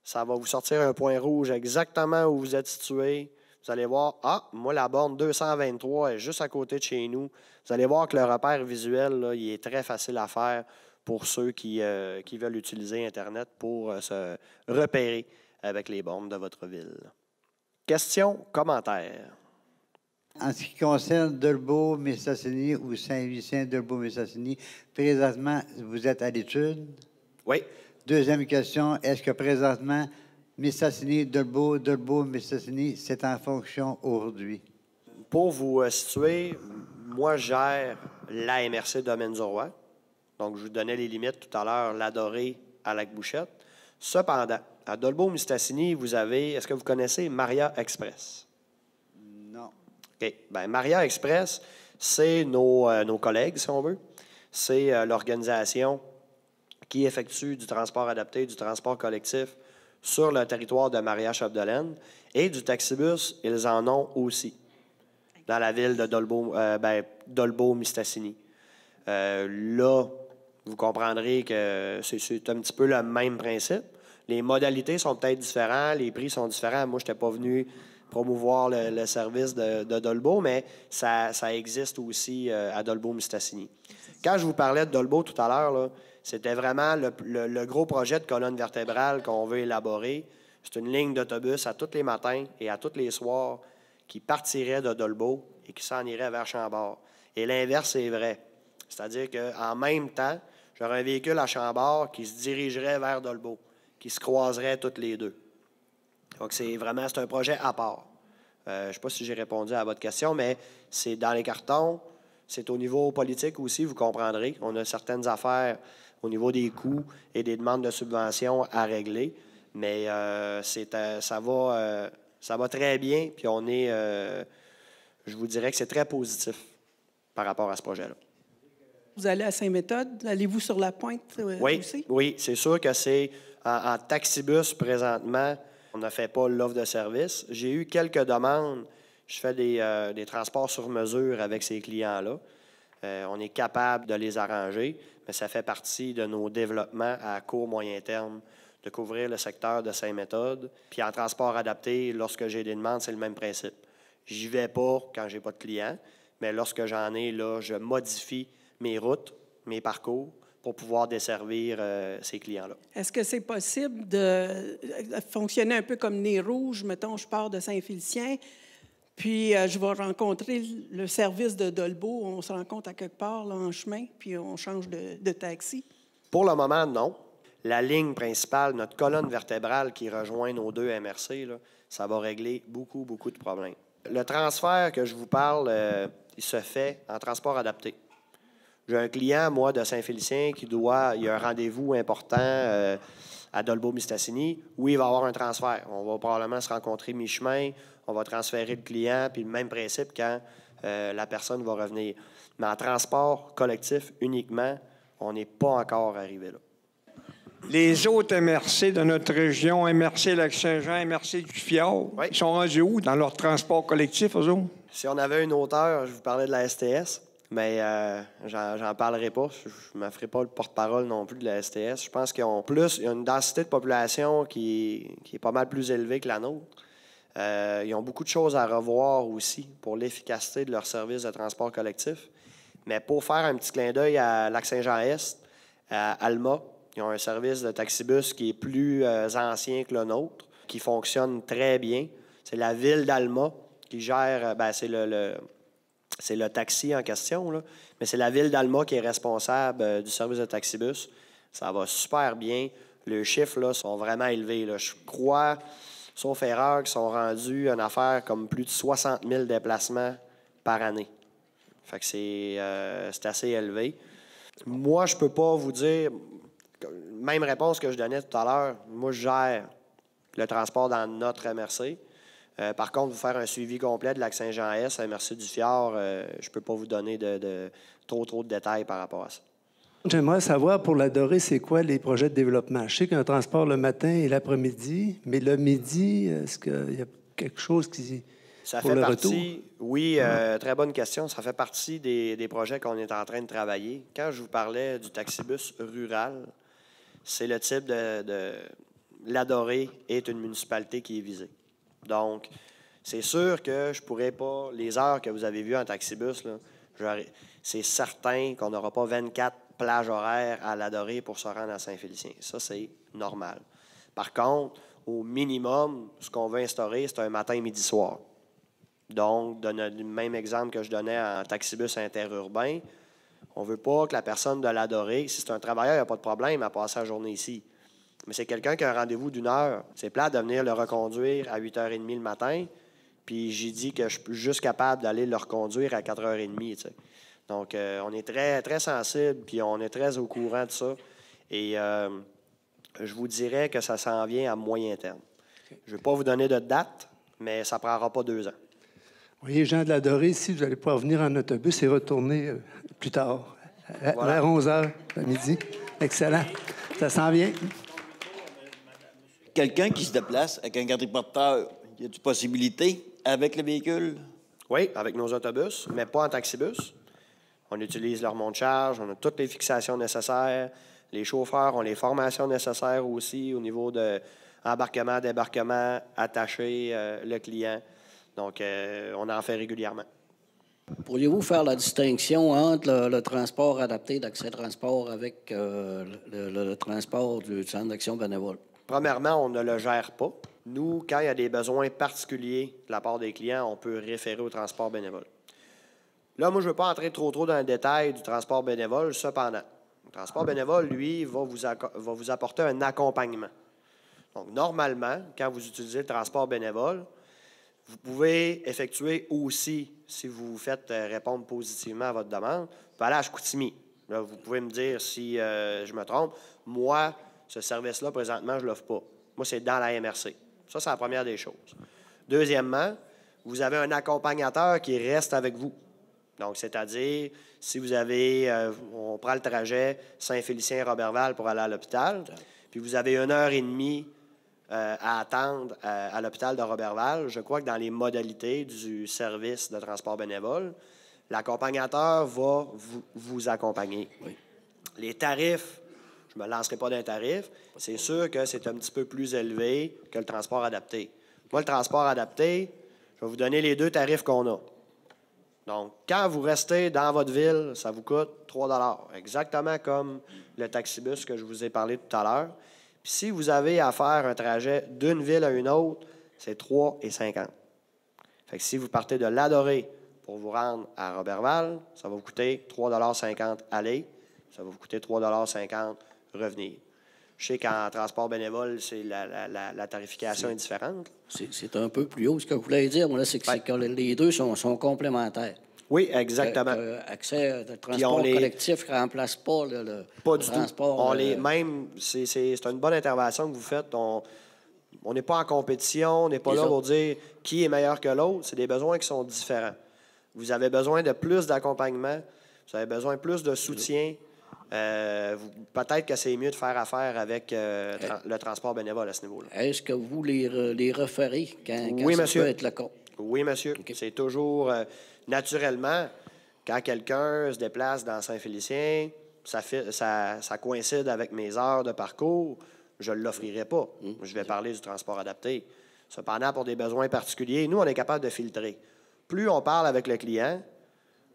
ça va vous sortir un point rouge exactement où vous êtes situé. Vous allez voir, ah, moi, la borne 223 est juste à côté de chez nous. Vous allez voir que le repère visuel, il est très facile à faire pour ceux qui, euh, qui veulent utiliser Internet pour euh, se repérer avec les bornes de votre ville. Question, commentaire. En ce qui concerne Delbo, messassini ou Saint-Lucien, Delbo, messassini présentement, vous êtes à l'étude? Oui. Deuxième question, est-ce que présentement, Mistassini, Dolbo Delbo, Mistassini, c'est en fonction aujourd'hui? Pour vous euh, situer, moi, gère la MRC Domaine du Roi. Donc, je vous donnais les limites tout à l'heure, l'adoré à la bouchette Cependant, à Dolbeau-Mistassini, vous avez, est-ce que vous connaissez Maria Express? Non. OK. Bien, Maria Express, c'est euh, nos, collègues, si on veut. C'est euh, l'organisation qui effectuent du transport adapté, du transport collectif sur le territoire de Maria-Chapdelaine et du taxibus, ils en ont aussi dans la ville de dolbo euh, ben, mistassini euh, là, vous comprendrez que c'est un petit peu le même principe. Les modalités sont peut-être différentes, les prix sont différents. Moi, je n'étais pas venu promouvoir le, service de, de, mais ça, existe aussi euh, à Dolbeau-Mistassini. Quand je vous parlais de Dolbo tout à l'heure, là, c'était vraiment le, gros projet de colonne vertébrale qu'on veut élaborer. C'est une ligne d'autobus à tous les matins et à tous les soirs qui partirait de Dolbeau et qui s'en irait vers Chambord. Et l'inverse est vrai. C'est-à-dire qu'en même temps, j'aurais un véhicule à Chambord qui se dirigerait vers Dolbeau, qui se croiserait toutes les deux. Donc, c'est vraiment c'est un projet à part. Euh, je ne sais pas si j'ai répondu à votre question, mais c'est dans les cartons, c'est au niveau politique aussi, vous comprendrez. On a certaines affaires au niveau des coûts et des demandes de subventions à régler. Mais euh, euh ça, va, euh, ça va très bien. Puis on est, euh, je vous dirais que c'est très positif par rapport à ce projet-là. Vous allez à Saint-Méthode, allez-vous sur la pointe oui, aussi? Oui, c'est sûr que c'est en, taxi taxibus présentement, on ne fait pas l'offre de service. J'ai eu quelques demandes. Je fais des, des transports sur mesure avec ces clients-là. Euh, on est capable de les arranger, mais ça fait partie de nos développements à court, moyen terme, de couvrir le secteur de saint méthodes. Puis en transport adapté, lorsque j'ai des demandes, c'est le même principe. J'y vais pas quand j'ai pas de clients, mais lorsque j'en ai, là, je modifie mes routes, mes parcours pour pouvoir desservir euh, ces clients-là. Est-ce que c'est possible de euh, fonctionner un peu comme Nez Rouge? Mettons, je pars de Saint-Félicien, puis, euh, je vais rencontrer le service de Dolbeau. On se rencontre à quelque part, là, en chemin, puis on change de, taxi. Pour le moment, non. La ligne principale, notre colonne vertébrale qui rejoint nos deux MRC, ça va régler beaucoup, beaucoup de problèmes. Le transfert que je vous parle, euh, il se fait en transport adapté. J'ai un client, moi, de Saint-Félicien, qui doit. Il y a un rendez-vous important. Euh, à Dolbo-Mistassini, oui, il va y avoir un transfert. On va probablement se rencontrer mi-chemin, on va transférer le client, puis le même principe quand euh, la personne va revenir. Mais en transport collectif uniquement, on n'est pas encore arrivé là. Les autres MRC de notre région, MRC Lac-Saint-Jean, MRC du Fjord, ils sont rendus où dans leur transport collectif, eux autres? Si on avait une hauteur, je vous parlais de la STS, mais euh, j'en parlerai pas. Je ne me ferai pas le porte-parole non plus de la STS. Je pense qu'ils ont plus, ils ont une densité de population qui, est pas mal plus élevée que la nôtre. Euh, ils ont beaucoup de choses à revoir aussi pour l'efficacité de leur service de transport collectif. Mais pour faire un petit clin d'œil à Lac-Saint-Jean-Est, à Alma, ils ont un service de taxibus qui est plus euh, ancien que le nôtre, qui fonctionne très bien. C'est la ville d'Alma qui gère, ben, c'est le c'est le taxi en question, mais c'est la ville d'Alma qui est responsable euh, du service de taxibus. Ça va super bien. Les chiffres sont vraiment élevés. Je crois, sauf erreur, qu'ils sont rendus en affaire comme plus de 60 000 déplacements par année. Fait que euh, c'est, assez élevé. Moi, je peux pas vous dire, même réponse que je donnais tout à l'heure, moi, je gère le transport dans notre MRC. Euh, par contre, vous faire un suivi complet de Lac-Saint-Jean-S à euh, Merci-du-Fjord, euh, je ne peux pas vous donner de, trop, trop de détails par rapport à ça. J'aimerais savoir pour l'Adoré, c'est quoi les projets de développement? Je sais qu'il transport le matin et l'après-midi, mais le midi, est-ce qu'il y a quelque chose qui. Ça pour fait le retour? oui, très bonne question. Ça fait partie des, projets qu'on est en train de travailler. Quand je vous parlais du taxibus rural, c'est le type de, de. est une municipalité qui est visée. Donc, c'est sûr que je pourrais pas, les heures que vous avez vues en taxibus, c'est certain qu'on n'aura pas 24 plages horaires à l'adorer pour se rendre à Saint-Félicien. Ça, c'est normal. Par contre, au minimum, ce qu'on veut instaurer, c'est un matin, midi, soir. Donc, dans le même exemple que je donnais en taxibus interurbain, on ne veut pas que la personne de l'adorer… si c'est un travailleur, il n'y a pas de problème à passer la journée ici. Mais c'est quelqu'un qui a un rendez-vous d'une heure. C'est plat de venir le reconduire à 8h30 le matin. Puis j'ai dit que je suis juste capable d'aller le reconduire à 4h30. Donc, euh, on est très, très sensible, puis on est très au courant de ça. Et euh, je vous dirais que ça s'en vient à moyen terme. Je ne vais pas vous donner de date, mais ça ne prendra pas deux ans. voyez, Jean de la Dorée, si vous allez pouvoir venir en autobus et retourner euh, plus tard, vers 11 h, à midi. Excellent. Ça s'en vient quelqu'un qui se déplace avec un il y a des possibilités avec le véhicule? Oui, avec nos autobus, mais pas en taxibus. On utilise leur monte charge, on a toutes les fixations nécessaires. Les chauffeurs ont les formations nécessaires aussi au niveau de embarquement, débarquement, attacher euh, le client. Donc, euh, on en fait régulièrement. Pourriez-vous faire la distinction entre le, transport adapté d'accès transport avec euh, le, le, transport du centre d'action bénévole? Premièrement, on ne le gère pas. Nous, quand il y a des besoins particuliers de la part des clients, on peut référer au transport bénévole. Là, moi, je ne veux pas entrer trop trop dans le détail du transport bénévole, cependant. Le transport bénévole, lui, va vous, va vous apporter un accompagnement. Donc, normalement, quand vous utilisez le transport bénévole, vous pouvez effectuer aussi, si vous vous faites euh, répondre positivement à votre demande, vous pouvez vous pouvez me dire si euh, je me trompe. Moi, ce service-là, présentement, je ne l'offre pas. Moi, c'est dans la MRC. Ça, c'est la première des choses. Deuxièmement, vous avez un accompagnateur qui reste avec vous. Donc, c'est-à-dire, si vous avez, euh, on prend le trajet Saint-Félicien-Roberval pour aller à l'hôpital, puis vous avez une heure et demie euh, à attendre euh, à l'hôpital de Roberval, je crois que dans les modalités du service de transport bénévole, l'accompagnateur va vous, accompagner. Les tarifs je ne me lancerai pas d'un tarif. C'est sûr que c'est un petit peu plus élevé que le transport adapté. Moi, le transport adapté, je vais vous donner les deux tarifs qu'on a. Donc, quand vous restez dans votre ville, ça vous coûte 3 exactement comme le taxibus que je vous ai parlé tout à l'heure. Puis si vous avez à faire un trajet d'une ville à une autre, c'est 3,50 Fait que si vous partez de l'Adoré pour vous rendre à Roberval, ça va vous coûter 3,50 aller, ça va vous coûter 3,50 revenir. Je sais qu'en transport bénévole, c'est la, tarification est, différente. C'est un peu plus haut. Ce que vous voulez dire, moi, c'est que, les deux sont, complémentaires. Oui, exactement. Euh, euh, accès euh, de transport collectif ne remplace pas le, transport... pas du Tout. On les même, c'est une bonne intervention que vous faites. On n'est pas en compétition, on n'est pas là pour dire qui est meilleur que l'autre. C'est des besoins qui sont différents. Vous avez besoin de plus d'accompagnement, vous avez besoin de plus de soutien euh, peut-être que c'est mieux de faire affaire avec euh, euh, le transport bénévole à ce niveau-là. Est-ce que vous les, les referez quand, ça peut être le cas? Oui, monsieur. C'est toujours naturellement, quand quelqu'un se déplace dans Saint-Félicien, ça, ça, ça, coïncide avec mes heures de parcours, je ne l'offrirai pas. Mmh. Je vais parler du transport adapté. Cependant, pour des besoins particuliers, nous, on est capable de filtrer. Plus on parle avec le client,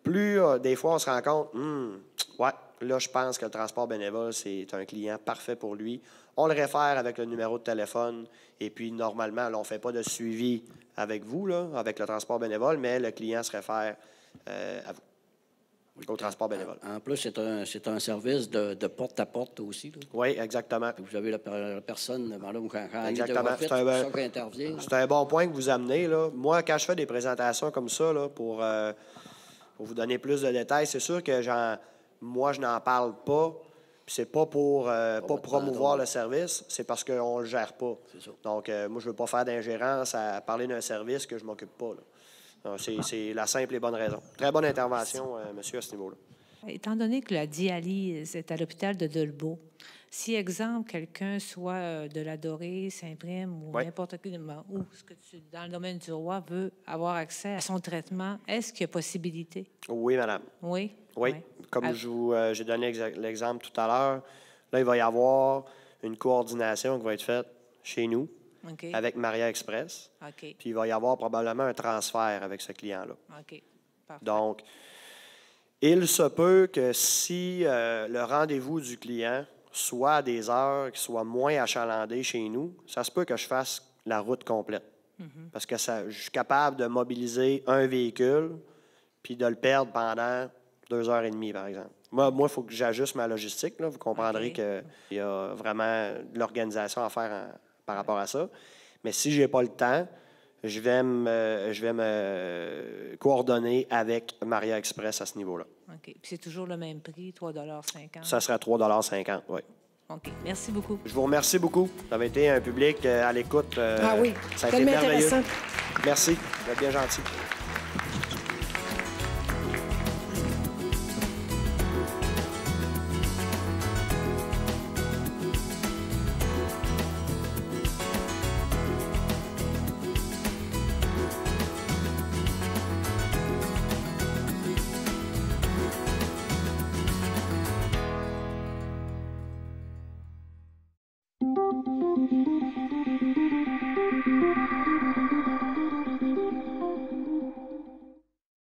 plus des fois on se rend compte, hmm, ouais, là, je pense que le transport bénévole, c'est un client parfait pour lui. On le réfère avec le numéro de téléphone. Et puis, normalement, on ne fait pas de suivi avec vous, là, avec le transport bénévole, mais le client se réfère euh, à vous. au transport bénévole. En, plus, c'est un, service de, porte à porte aussi. Oui, exactement. vous avez la, personne devant là où quand Exactement. C'est un, bon point que vous amenez. Là. Moi, quand je fais des présentations comme ça, euh, pour vous donner plus de détails, c'est sûr que j'en moi, je n'en parle pas. C'est pas pour euh, pas promouvoir le service, c'est parce qu'on ne le gère pas. Donc, euh, moi, je ne veux pas faire d'ingérence à parler d'un service que je m'occupe pas. C'est la simple et bonne raison. Très bonne intervention, euh, monsieur, à ce niveau-là. Étant donné que la dialyse est à l'hôpital de Dolbeau, si, exemple, quelqu'un soit euh, de la Dorée, Saint-Prime ou n'importe qui, ou ce que dans le domaine du roi, veut avoir accès à son traitement, est-ce qu'il y a possibilité? Oui, madame. Oui? Oui. Comme je vous, euh, j'ai donné l'exemple tout à l'heure, là, il va y avoir une coordination qui va être faite chez nous avec Maria Express. OK. Puis il va y avoir probablement un transfert avec ce client-là. OK. Parfait. Donc, il se peut que si euh, le rendez-vous du client soit à des heures qui soient moins achalandées chez nous, ça se peut que je fasse la route complète. Mhm. Parce que je suis capable de mobiliser un véhicule puis de le perdre pendant deux heures et demie, par exemple. Moi, il faut que j'ajuste ma logistique. Vous comprendrez qu'il y a vraiment de l'organisation à faire par rapport à ça. Mais si je n'ai pas le temps, je vais me, je vais me coordonner avec Maria Express à ce niveau-là. OK. Puis c'est toujours le même prix, 3,50 Ça sera 3,50 oui. OK. Merci beaucoup. Je vous remercie beaucoup. Ça a été un public euh, à l'écoute. Euh, ah oui, ça a été merveilleux. Merci. Vous êtes bien gentil.